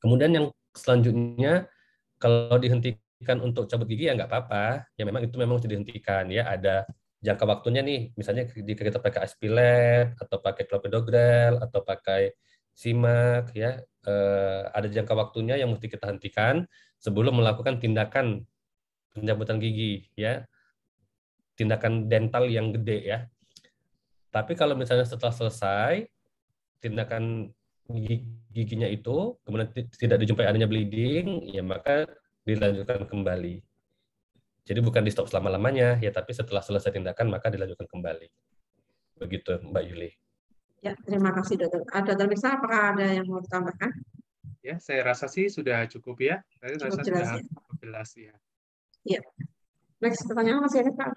Kemudian yang selanjutnya kalau dihentikan kan untuk cabut gigi ya nggak apa-apa. Ya memang itu memang harus dihentikan ya ada jangka waktunya nih misalnya jika kita pakai aspilet atau pakai clopidogrel atau pakai simak ya eh, ada jangka waktunya yang mesti kita hentikan sebelum melakukan tindakan pencabutan gigi ya tindakan dental yang gede ya. Tapi kalau misalnya setelah selesai tindakan giginya itu kemudian tidak dijumpai adanya bleeding ya maka dilanjutkan kembali. Jadi bukan di stop selama-lamanya, ya tapi setelah selesai tindakan maka dilanjutkan kembali. Begitu Mbak Yuli. Ya, terima kasih dokter. Ada ah, terpisah apakah ada yang mau ditambahkan? Ya, saya rasa sih sudah cukup ya. Saya cukup rasa jelas, sudah ya. jelas ya. Ya. Next pertanyaan masih ada Pak?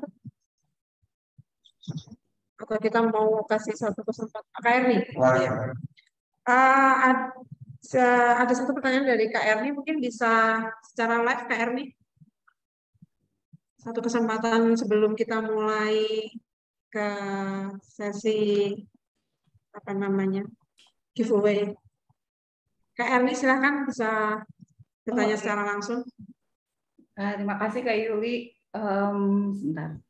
Atau kita mau kasih satu kesempatan Pak Erni? Wah. Ya. Uh, ada satu pertanyaan dari Kak Erni, mungkin bisa secara live Kak Erni. Satu kesempatan sebelum kita mulai ke sesi apa namanya giveaway. Kak Erni silahkan bisa bertanya oh, okay. secara langsung. Nah, terima kasih Kak Yuli. Um, sebentar.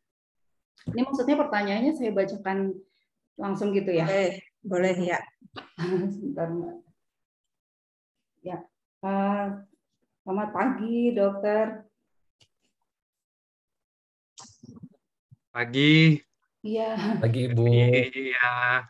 Ini maksudnya pertanyaannya saya bacakan langsung gitu ya? Boleh, boleh ya. sebentar Mbak. Ya, uh, selamat pagi dokter. Pagi. Iya. Pagi ibu. Iya.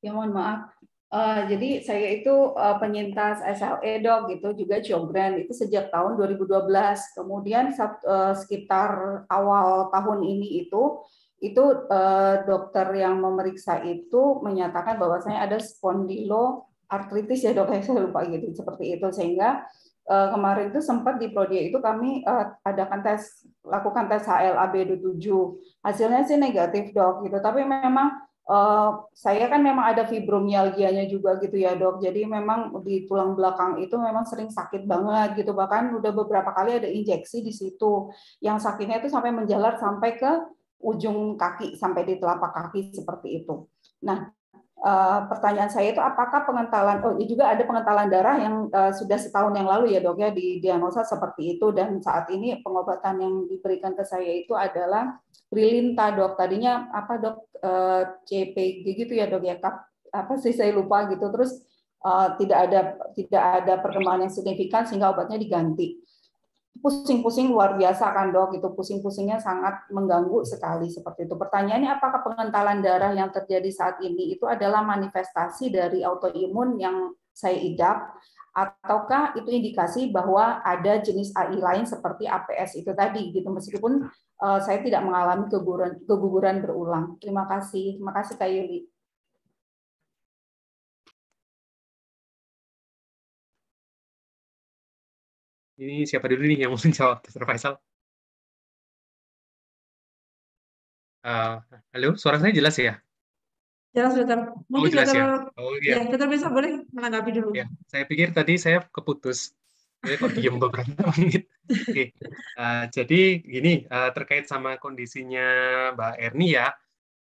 Ya mohon maaf. Uh, jadi saya itu uh, penyintas SLE dok gitu juga Sjogren itu sejak tahun 2012. Kemudian uh, sekitar awal tahun ini itu itu uh, dokter yang memeriksa itu menyatakan bahwa saya ada spondilo artritis ya dok, ya, saya lupa gitu seperti itu sehingga eh, kemarin itu sempat di prodi itu kami uh, adakan tes lakukan tes HLA B27 hasilnya sih negatif dok gitu tapi memang eh, saya kan memang ada fibromialgianya juga gitu ya dok. Jadi memang di tulang belakang itu memang sering sakit banget gitu. Bahkan udah beberapa kali ada injeksi di situ. Yang sakitnya itu sampai menjalar sampai ke ujung kaki sampai di telapak kaki seperti itu. Nah, Eh, pertanyaan saya itu apakah pengentalan oh juga ada pengentalan darah yang uh, sudah setahun yang lalu ya dok ya di diagnosa seperti itu dan saat ini pengobatan yang diberikan ke saya itu adalah Brilinta dok tadinya apa dok uh, eh, CPG gitu ya dok ya Kap, apa sih saya lupa gitu terus uh, tidak ada tidak ada perkembangan yang signifikan sehingga obatnya diganti pusing-pusing luar biasa kan dok itu pusing-pusingnya sangat mengganggu sekali seperti itu pertanyaannya apakah pengentalan darah yang terjadi saat ini itu adalah manifestasi dari autoimun yang saya idap ataukah itu indikasi bahwa ada jenis AI lain seperti APS itu tadi gitu meskipun eh, saya tidak mengalami keguguran keguguran berulang terima kasih terima kasih Kak Ini siapa dulu nih yang mau menjawab, Dr. Faisal? Uh, halo, suara saya jelas ya? Jelas, Dr. Mungkin oh, jelas ya? Oh, oh iya. ya, Dr. bisa boleh menanggapi dulu. Ya, saya pikir tadi saya keputus. Saya kok diem beberapa menit. Oke, eh, jadi gini, uh, terkait sama kondisinya Mbak Erni ya,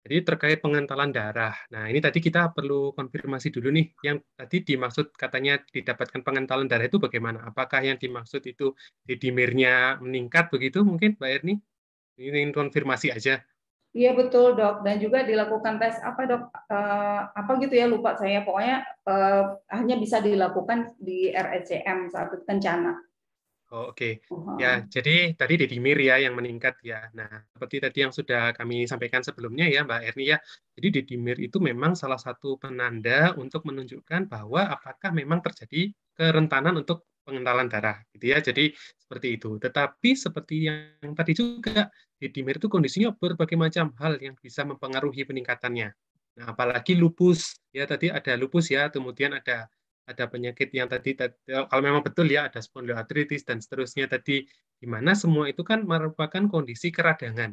jadi terkait pengentalan darah. Nah, ini tadi kita perlu konfirmasi dulu nih yang tadi dimaksud katanya didapatkan pengentalan darah itu bagaimana? Apakah yang dimaksud itu dedimernya meningkat begitu mungkin Mbak Erni? Ini ingin konfirmasi aja. Iya betul dok, dan juga dilakukan tes apa dok, eh, apa gitu ya lupa saya, pokoknya eh, hanya bisa dilakukan di RSCM saat kencana. Oh, Oke, okay. ya. Jadi tadi Dedimir ya yang meningkat ya. Nah, seperti tadi yang sudah kami sampaikan sebelumnya ya, Mbak Erni ya. Jadi Dedimir itu memang salah satu penanda untuk menunjukkan bahwa apakah memang terjadi kerentanan untuk pengentalan darah, gitu ya. Jadi seperti itu. Tetapi seperti yang tadi juga, Dedimir itu kondisinya berbagai macam hal yang bisa mempengaruhi peningkatannya. Nah, apalagi lupus ya. Tadi ada lupus ya, kemudian ada ada penyakit yang tadi, tadi ya, kalau memang betul ya ada spondyloarthritis dan seterusnya tadi di mana semua itu kan merupakan kondisi keradangan.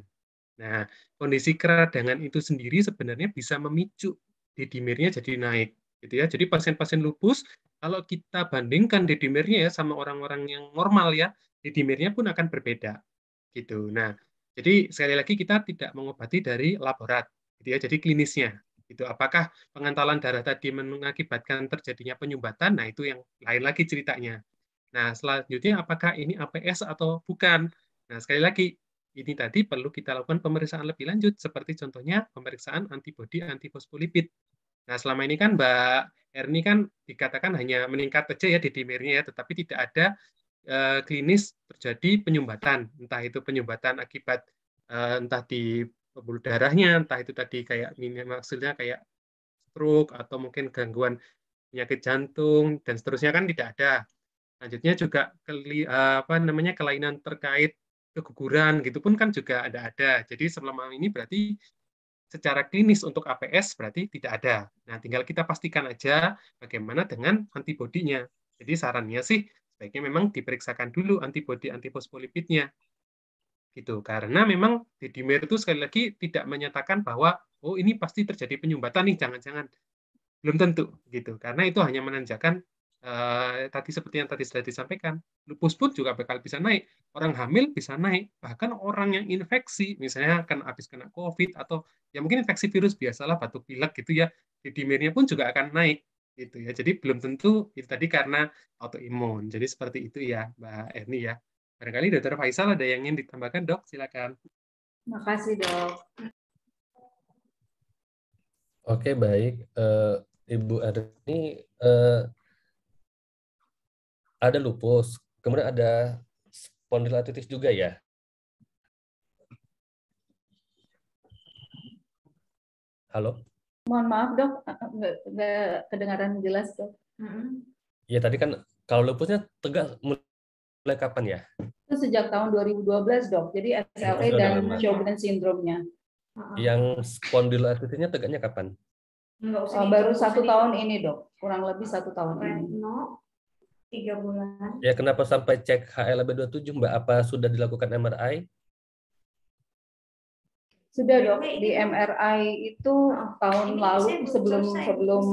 Nah, kondisi keradangan itu sendiri sebenarnya bisa memicu dedimernya jadi naik gitu ya. Jadi pasien-pasien lupus kalau kita bandingkan dedimernya ya sama orang-orang yang normal ya, dedimernya pun akan berbeda gitu. Nah, jadi sekali lagi kita tidak mengobati dari laborat gitu ya, jadi klinisnya gitu apakah pengentalan darah tadi mengakibatkan terjadinya penyumbatan nah itu yang lain lagi ceritanya nah selanjutnya apakah ini APS atau bukan nah sekali lagi ini tadi perlu kita lakukan pemeriksaan lebih lanjut seperti contohnya pemeriksaan antibodi antifosfolipid nah selama ini kan Mbak Erni kan dikatakan hanya meningkat saja ya di dimernya ya tetapi tidak ada eh, klinis terjadi penyumbatan, entah itu penyumbatan akibat eh, entah di pembuluh darahnya, entah itu tadi kayak maksudnya kayak stroke atau mungkin gangguan penyakit jantung dan seterusnya kan tidak ada. lanjutnya juga keli, eh, apa namanya kelainan terkait keguguran gitu pun kan juga ada ada. Jadi selama ini berarti secara klinis untuk APS berarti tidak ada. Nah, tinggal kita pastikan aja bagaimana dengan antibodinya. Jadi sarannya sih sebaiknya memang diperiksakan dulu antibodi antifosfolipidnya gitu karena memang Dedimer itu sekali lagi tidak menyatakan bahwa oh ini pasti terjadi penyumbatan nih jangan-jangan belum tentu gitu karena itu hanya menanjakan eh, tadi seperti yang tadi sudah disampaikan lupus pun juga bakal bisa naik orang hamil bisa naik bahkan orang yang infeksi misalnya akan habis kena covid atau ya mungkin infeksi virus biasalah batuk pilek gitu ya Dedimernya pun juga akan naik gitu ya jadi belum tentu itu tadi karena autoimun jadi seperti itu ya Mbak Erni ya Barangkali Dokter Faisal ada yang ingin ditambahkan, Dok? Silakan. Makasih, Dok. Oke, baik. Uh, Ibu Arni, uh, eh, ada lupus, kemudian ada spondylolitis juga ya? Halo? Mohon maaf dok, nggak kedengaran jelas dok. Mm -hmm. Ya tadi kan kalau lupusnya tegak mulai kapan ya? Itu sejak tahun 2012 dok. Jadi SLE dan Sjogren sindromnya. Yang spondyloartritisnya tegaknya kapan? Usah oh, baru satu tahun ini dok, kurang lebih satu tahun ini. Tiga bulan. Ya kenapa sampai cek HLB 27 mbak? Apa sudah dilakukan MRI? Sudah dok di MRI itu tahun lalu sebelum sebelum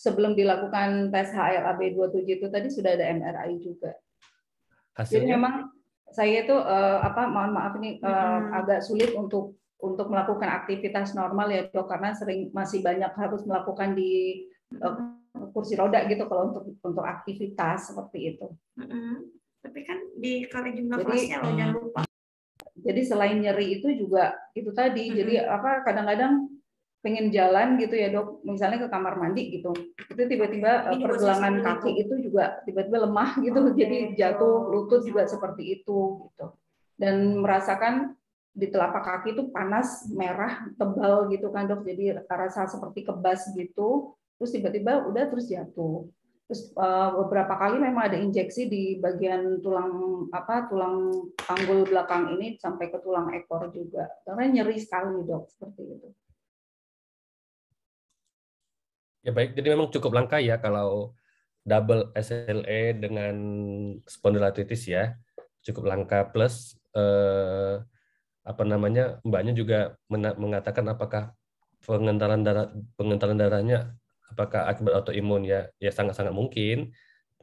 sebelum dilakukan tes HLAB 27 itu tadi sudah ada MRI juga hasilnya? Jadi memang saya itu uh, eh, apa mohon maaf ini uh, hmm. Eh, agak sulit untuk untuk melakukan aktivitas normal ya dok karena sering masih banyak harus melakukan di uh, kursi roda gitu kalau untuk untuk aktivitas seperti itu. Hmm. Tapi kan di jadi, kelasnya loh jangan lupa. Jadi selain nyeri itu juga itu tadi hmm. jadi apa kadang-kadang pengen jalan gitu ya dok misalnya ke kamar mandi gitu itu tiba-tiba eh, pergelangan kaki itu. juga tiba-tiba lemah gitu okay. jadi jatuh lutut juga seperti itu gitu dan merasakan di telapak kaki itu panas merah tebal gitu kan dok jadi rasa seperti kebas gitu terus tiba-tiba udah terus jatuh terus eh, beberapa kali memang ada injeksi di bagian tulang apa tulang panggul belakang ini sampai ke tulang ekor juga karena nyeri sekali dok seperti itu Ya baik, jadi memang cukup langka ya kalau double SLA e dengan spondyloarthritis ya. Cukup langka plus eh, apa namanya? Mbaknya juga mengatakan apakah pengentalan darah pengentalan darahnya apakah akibat autoimun ya? Ya sangat-sangat mungkin.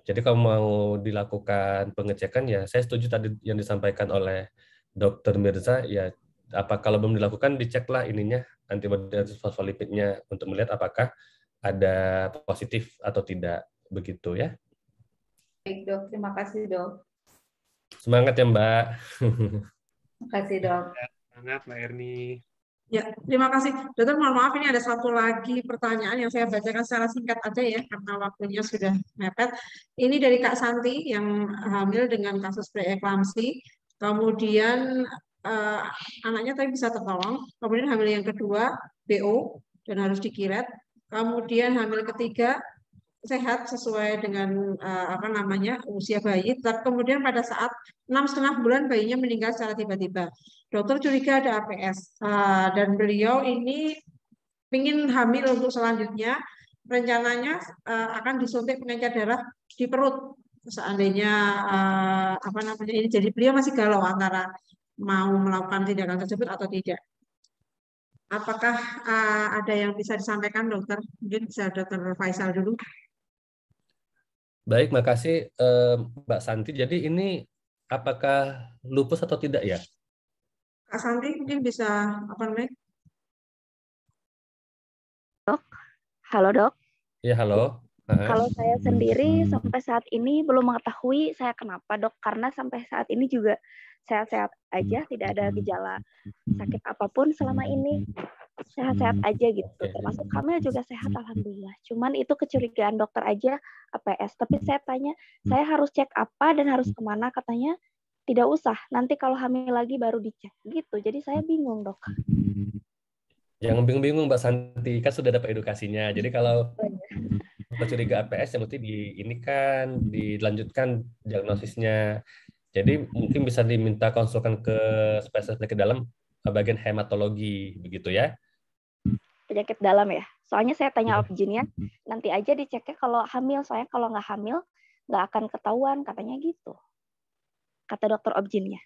Jadi kalau mau dilakukan pengecekan ya saya setuju tadi yang disampaikan oleh Dokter Mirza ya apa kalau belum dilakukan diceklah ininya antibody antifosfolipidnya untuk melihat apakah ada positif atau tidak begitu ya. Baik dok, terima kasih dok. Semangat ya Mbak. Terima kasih dok. Semangat Mbak Erni. Ya, terima kasih. Dokter, mohon maaf ini ada satu lagi pertanyaan yang saya bacakan secara singkat aja ya, karena waktunya sudah mepet. Ini dari Kak Santi yang hamil dengan kasus preeklamsi, kemudian eh, anaknya tapi bisa tertolong, kemudian hamil yang kedua, BO, dan harus dikiret, Kemudian hamil ketiga sehat sesuai dengan uh, apa namanya usia bayi. Kemudian pada saat enam setengah bulan bayinya meninggal secara tiba-tiba. Dokter curiga ada APS uh, eh, dan beliau ini ingin hamil untuk selanjutnya. Rencananya uh, akan disuntik pengencer darah di perut. Seandainya uh, apa namanya ini jadi beliau masih galau antara mau melakukan tindakan tersebut atau tidak. Apakah uh, ada yang bisa disampaikan dokter? Mungkin bisa dokter Faisal dulu. Baik, makasih eh, Mbak Santi. Jadi ini apakah lupus atau tidak ya? Kak Santi mungkin bisa apa namanya? Dok, halo dok. Ya halo. Kalau saya sendiri sampai saat ini belum mengetahui saya kenapa dok, karena sampai saat ini juga sehat-sehat aja, hmm. tidak ada gejala hmm. sakit apapun selama hmm. ini. Sehat-sehat aja gitu. Termasuk kami juga sehat alhamdulillah. Cuman itu kecurigaan dokter aja APS. Tapi saya tanya, saya harus cek apa dan harus kemana? Katanya tidak usah. Nanti kalau hamil lagi baru dicek gitu. Jadi saya bingung dok. Yang bingung-bingung Mbak Santi, kan sudah dapat edukasinya. Jadi kalau oh, iya. kecurigaan APS yang mesti di ini kan dilanjutkan diagnosisnya jadi mungkin bisa diminta konsulkan ke spesialis ke dalam eh, bagian hematologi begitu ya. Penyakit dalam ya. Soalnya saya tanya iya. ya. nanti aja diceknya kalau hamil. Soalnya kalau nggak hamil, nggak akan ketahuan katanya gitu. Kata dokter objinnya.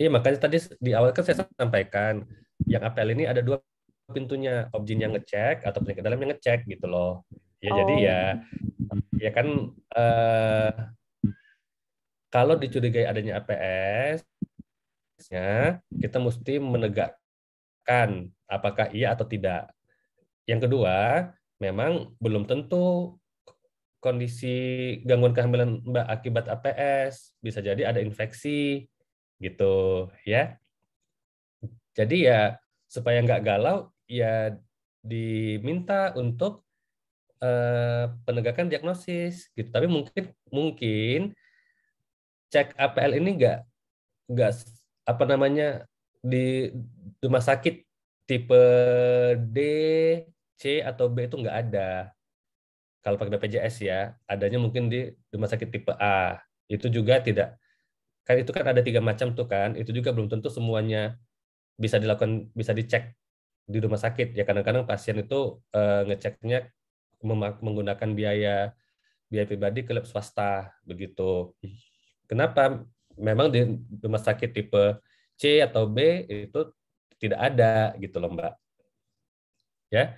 Iya makanya tadi di awal kan saya sampaikan yang apel ini ada dua pintunya objin yang ngecek atau penyakit dalam yang ngecek gitu loh ya oh. jadi ya ya kan uh, kalau dicurigai adanya APS, ya, kita mesti menegakkan apakah iya atau tidak. Yang kedua, memang belum tentu kondisi gangguan kehamilan Mbak akibat APS, bisa jadi ada infeksi gitu ya. Jadi ya supaya nggak galau ya diminta untuk uh, penegakan diagnosis gitu. Tapi mungkin mungkin cek APL ini enggak enggak apa namanya di rumah sakit tipe D, C atau B itu enggak ada. Kalau pakai BPJS ya, adanya mungkin di rumah sakit tipe A. Itu juga tidak kan itu kan ada tiga macam tuh kan itu juga belum tentu semuanya bisa dilakukan bisa dicek di rumah sakit ya kadang-kadang pasien itu e, ngeceknya menggunakan biaya biaya pribadi ke lab swasta begitu Kenapa? Memang di rumah sakit tipe C atau B itu tidak ada gitu loh Mbak. Ya.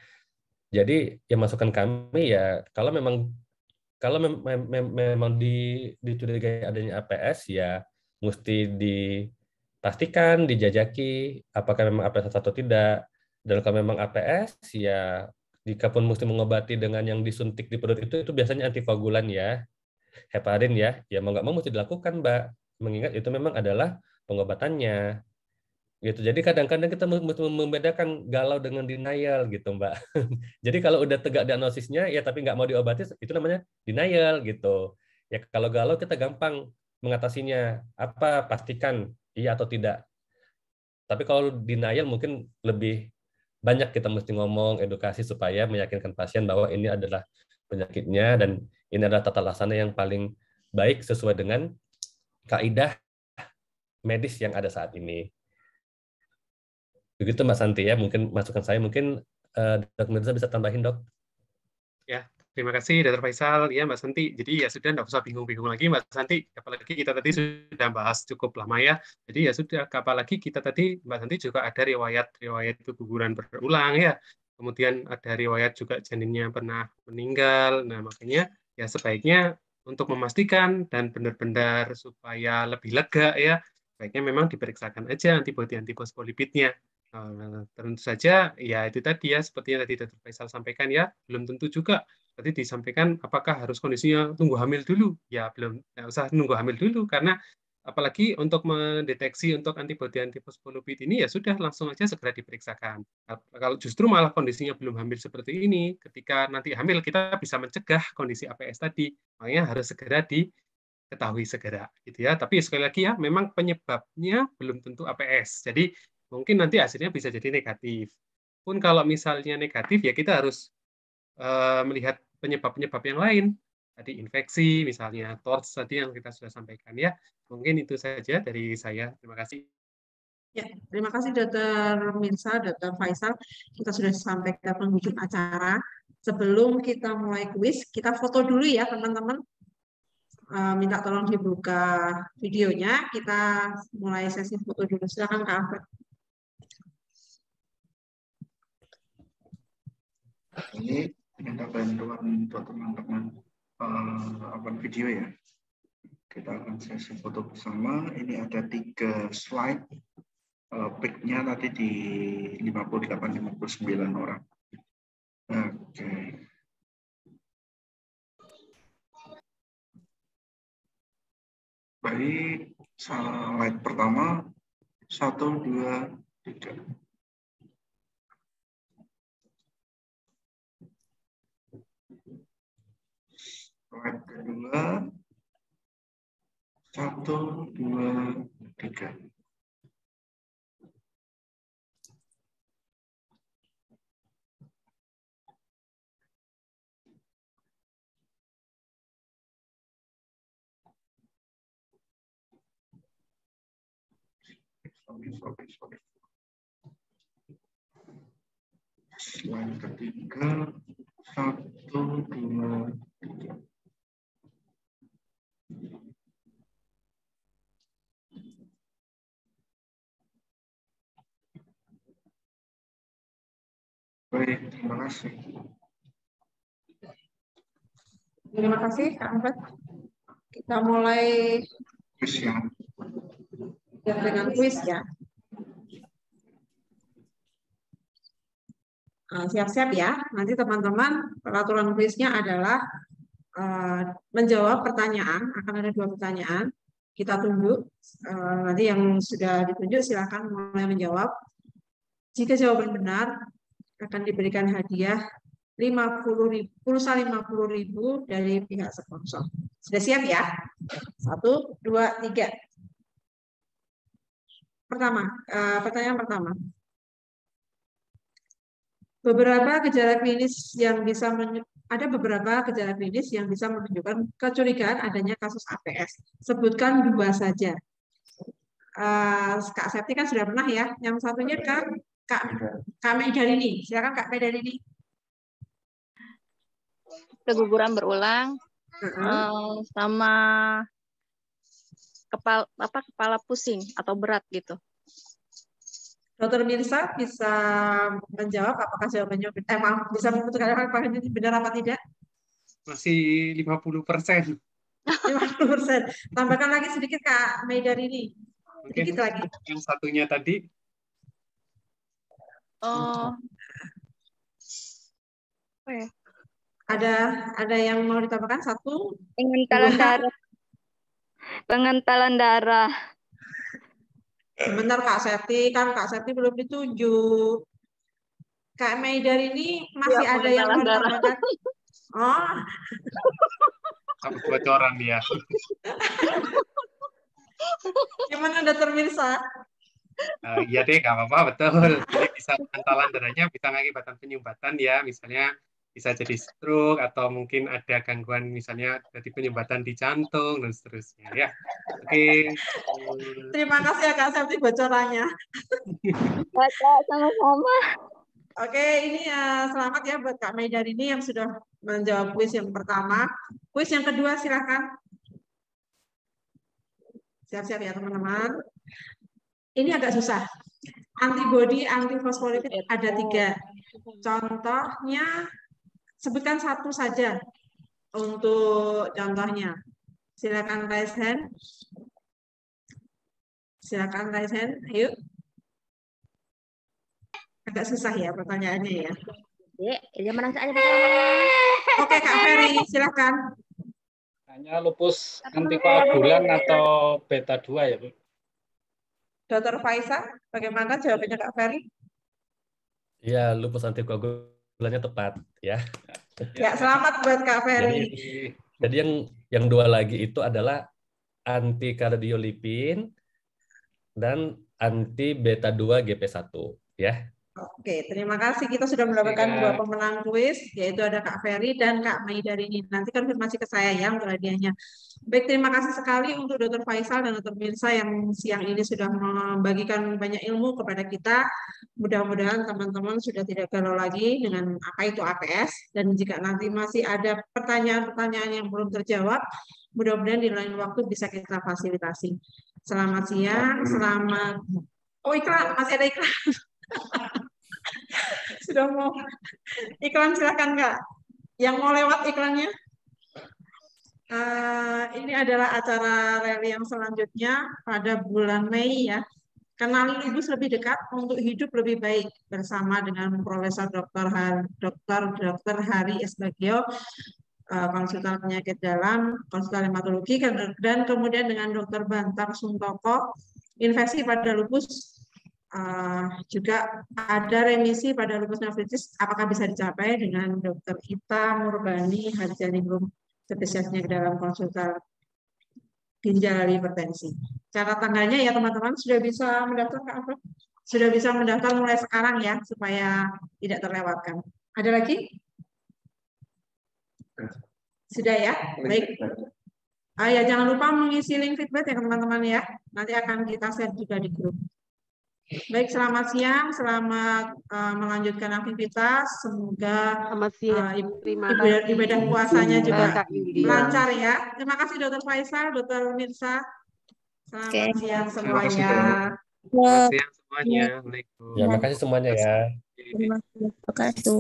Jadi ya masukan kami ya kalau memang kalau mem mem memang di dicurigai adanya APS ya mesti dipastikan dijajaki apakah memang APS atau tidak. Dan kalau memang APS ya jika pun mesti mengobati dengan yang disuntik di perut itu itu biasanya antikoagulan ya heparin ya, ya mau nggak mau mesti dilakukan, Mbak. Mengingat itu memang adalah pengobatannya. Gitu. Jadi kadang-kadang kita membedakan galau dengan denial gitu, Mbak. Jadi kalau udah tegak diagnosisnya ya tapi nggak mau diobati itu namanya denial gitu. Ya kalau galau kita gampang mengatasinya. Apa pastikan iya atau tidak. Tapi kalau denial mungkin lebih banyak kita mesti ngomong edukasi supaya meyakinkan pasien bahwa ini adalah penyakitnya dan ini adalah tata laksana yang paling baik sesuai dengan kaidah medis yang ada saat ini. Begitu Mas Santi ya, mungkin masukan saya mungkin uh, eh, Dok Mirza bisa tambahin Dok. Ya, Terima kasih, Dr. Faisal. Ya, Mas Santi. Jadi ya sudah, tidak usah bingung-bingung lagi, Mas Santi. Apalagi kita tadi sudah bahas cukup lama ya. Jadi ya sudah, apalagi kita tadi, Mas Santi juga ada riwayat-riwayat keguguran berulang ya. Kemudian ada riwayat juga janinnya pernah meninggal. Nah, makanya ya sebaiknya untuk memastikan dan benar-benar supaya lebih lega ya sebaiknya memang diperiksakan aja antibodi antibodi Uh, nah, tentu saja ya itu tadi ya seperti yang tadi Dr. Faisal sampaikan ya belum tentu juga tadi disampaikan apakah harus kondisinya tunggu hamil dulu ya belum nggak usah nunggu hamil dulu karena Apalagi untuk mendeteksi untuk antibodi antipospolipid ini ya sudah langsung aja segera diperiksakan. Kalau justru malah kondisinya belum hamil seperti ini, ketika nanti hamil kita bisa mencegah kondisi APS tadi. Makanya harus segera diketahui segera gitu ya. Tapi sekali lagi ya memang penyebabnya belum tentu APS. Jadi mungkin nanti hasilnya bisa jadi negatif. Pun kalau misalnya negatif ya kita harus uh, melihat penyebab-penyebab yang lain tadi infeksi misalnya torts tadi yang kita sudah sampaikan ya mungkin itu saja dari saya terima kasih ya terima kasih dokter Mirsa dokter Faisal kita sudah sampai ke penghujung acara sebelum kita mulai kuis kita foto dulu ya teman-teman eh, minta tolong dibuka videonya kita mulai sesi foto dulu silakan kak Albert. ini minta bantuan untuk teman-teman uh, video ya. Kita akan sesi foto bersama. Ini ada tiga slide. Uh, eh, Picknya tadi di 58-59 orang. Oke. Okay. Baik, slide pertama. Satu, dua, tiga. slide kedua. Satu, dua, tiga. sorry, sorry, ketiga, satu, dua, tiga. Baik, terima kasih. Terima kasih, Kak Ahmad. Kita mulai kuis ya. dengan ah, kuis ya. Siap-siap ya. Nanti teman-teman peraturan kuisnya adalah Eh, menjawab pertanyaan. Akan ada dua pertanyaan. Kita tunjuk. Eh, nanti yang sudah ditunjuk silakan mulai menjawab. Jika jawaban benar, akan diberikan hadiah 50 ribu, pulsa 50 ribu dari pihak sponsor. Sudah siap ya? Satu, dua, tiga. Pertama, eh, pertanyaan pertama. Beberapa gejala klinis yang bisa ada beberapa gejala klinis yang bisa menunjukkan kecurigaan adanya kasus APS. Sebutkan dua saja. Uh, Kak Septi kan sudah pernah ya. Yang satunya Kak Kak, Kak Medarini. Silakan Kak Medarini. Keguguran berulang uh -huh. uh, sama kepala apa kepala pusing atau berat gitu. Dokter Mirsa bisa menjawab apakah jawabannya eh, maaf, bisa memutuskan apakah ini benar apa tidak? Masih 50 persen. 50 persen. Tambahkan lagi sedikit Kak Meidar ini. Sedikit lagi. Yang satunya tadi. Oh. oh ya. Ada ada yang mau ditambahkan satu? Pengentalan darah. Pengentalan darah sebentar Kak Seti, kan Kak Seti belum ditunjuk. Kak Meidar ini masih ya, ada yang berkomentar. Oh. Kamu kebocoran dia. Gimana udah termirsa? Uh, eh, iya deh, nggak apa-apa, betul. Jadi bisa bantalan darahnya bisa mengakibatkan penyumbatan ya, misalnya bisa jadi stroke atau mungkin ada gangguan misalnya dari penyumbatan di jantung dan seterusnya ya. Oke. Okay. Terima kasih ya Kak Septi bocorannya. sama-sama. Oke, ini ya selamat ya buat Kak Mei ini yang sudah menjawab kuis yang pertama. Kuis yang kedua silahkan. Siap-siap ya teman-teman. Ini agak susah. Antibody antifosfolipid ada tiga. Contohnya Sebutkan satu saja untuk contohnya. Silakan raise hand. Silakan raise hand. Ayo. Agak susah ya pertanyaannya ya. Oke Kak Ferry, silakan. Hanya lupus antikoagulan atau beta 2 ya, Bu. Dokter Faisal, bagaimana jawabannya Kak Ferry? Iya, lupus antikoagulan bulannya tepat ya. ya. Ya, selamat buat Kak Ferry. Jadi, jadi yang yang dua lagi itu adalah anti kardiolipin dan anti beta 2 GP1 ya. Oke, terima kasih. Kita sudah mendapatkan ya. dua pemenang kuis, yaitu ada Kak Ferry dan Kak Mei dari ini. Nanti konfirmasi ke saya ya untuk hadiahnya. Baik, terima kasih sekali untuk Dokter Faisal dan Dokter Mirsa yang siang ini sudah membagikan banyak ilmu kepada kita. Mudah-mudahan teman-teman sudah tidak galau lagi dengan apa itu APS. Dan jika nanti masih ada pertanyaan-pertanyaan yang belum terjawab, mudah-mudahan di lain waktu bisa kita fasilitasi. Selamat siang, selamat... Oh iklan, masih ada iklan. Sudah mau iklan silahkan kak. Yang mau lewat iklannya? Uh, ini adalah acara rally yang selanjutnya pada bulan Mei ya. Kenali lupus lebih dekat untuk hidup lebih baik bersama dengan Profesor Dr. Har Dr. Dr. Hari Esbagio eh, konsultan penyakit dalam, konsultan hematologi, dan kemudian dengan Dokter Bantar Suntoko, infeksi pada lupus Uh, juga ada remisi pada lupus nefritis, apakah bisa dicapai dengan dokter Ita Murbani Harjaningrum spesialisnya ke dalam konsultan ginjal hipertensi. Cara tanggalnya ya teman-teman sudah bisa mendaftar ke apa? Sudah bisa mendaftar mulai sekarang ya supaya tidak terlewatkan. Ada lagi? Sudah ya? Baik. Ah, ya jangan lupa mengisi link feedback ya teman-teman ya. Nanti akan kita share juga di grup. Baik, selamat siang, selamat uh, melanjutkan aktivitas. Semoga selamat siang. Uh, eh, ibadah, ya, ibadah puasanya juga lancar ya. Terima kasih Dokter Faisal, Dokter Mirsa. Selamat okay. siang semuanya. Selamat ya, siang semuanya. Ya, terima kasih semuanya ya. Terima kasih.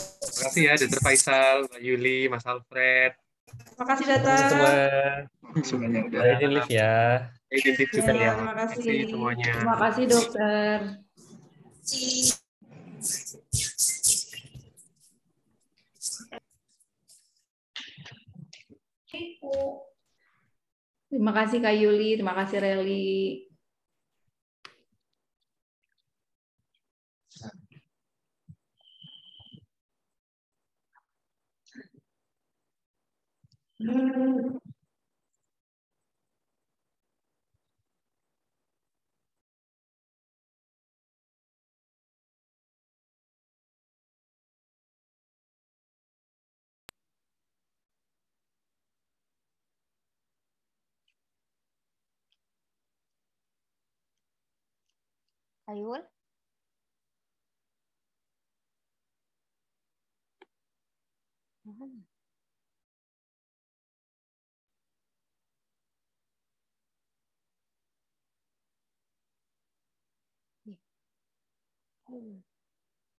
Terima kasih ya Dokter Faisal, Mbak Yuli, Mas Alfred. Terima kasih Dokter. Semua. Semuanya udah. Izin live ya identitas ya, terima kasih. kasih semuanya. Terima kasih dokter. Terima kasih Kak Yuli, terima kasih Reli. Hmm. Are you all? Mm-hmm. Yeah.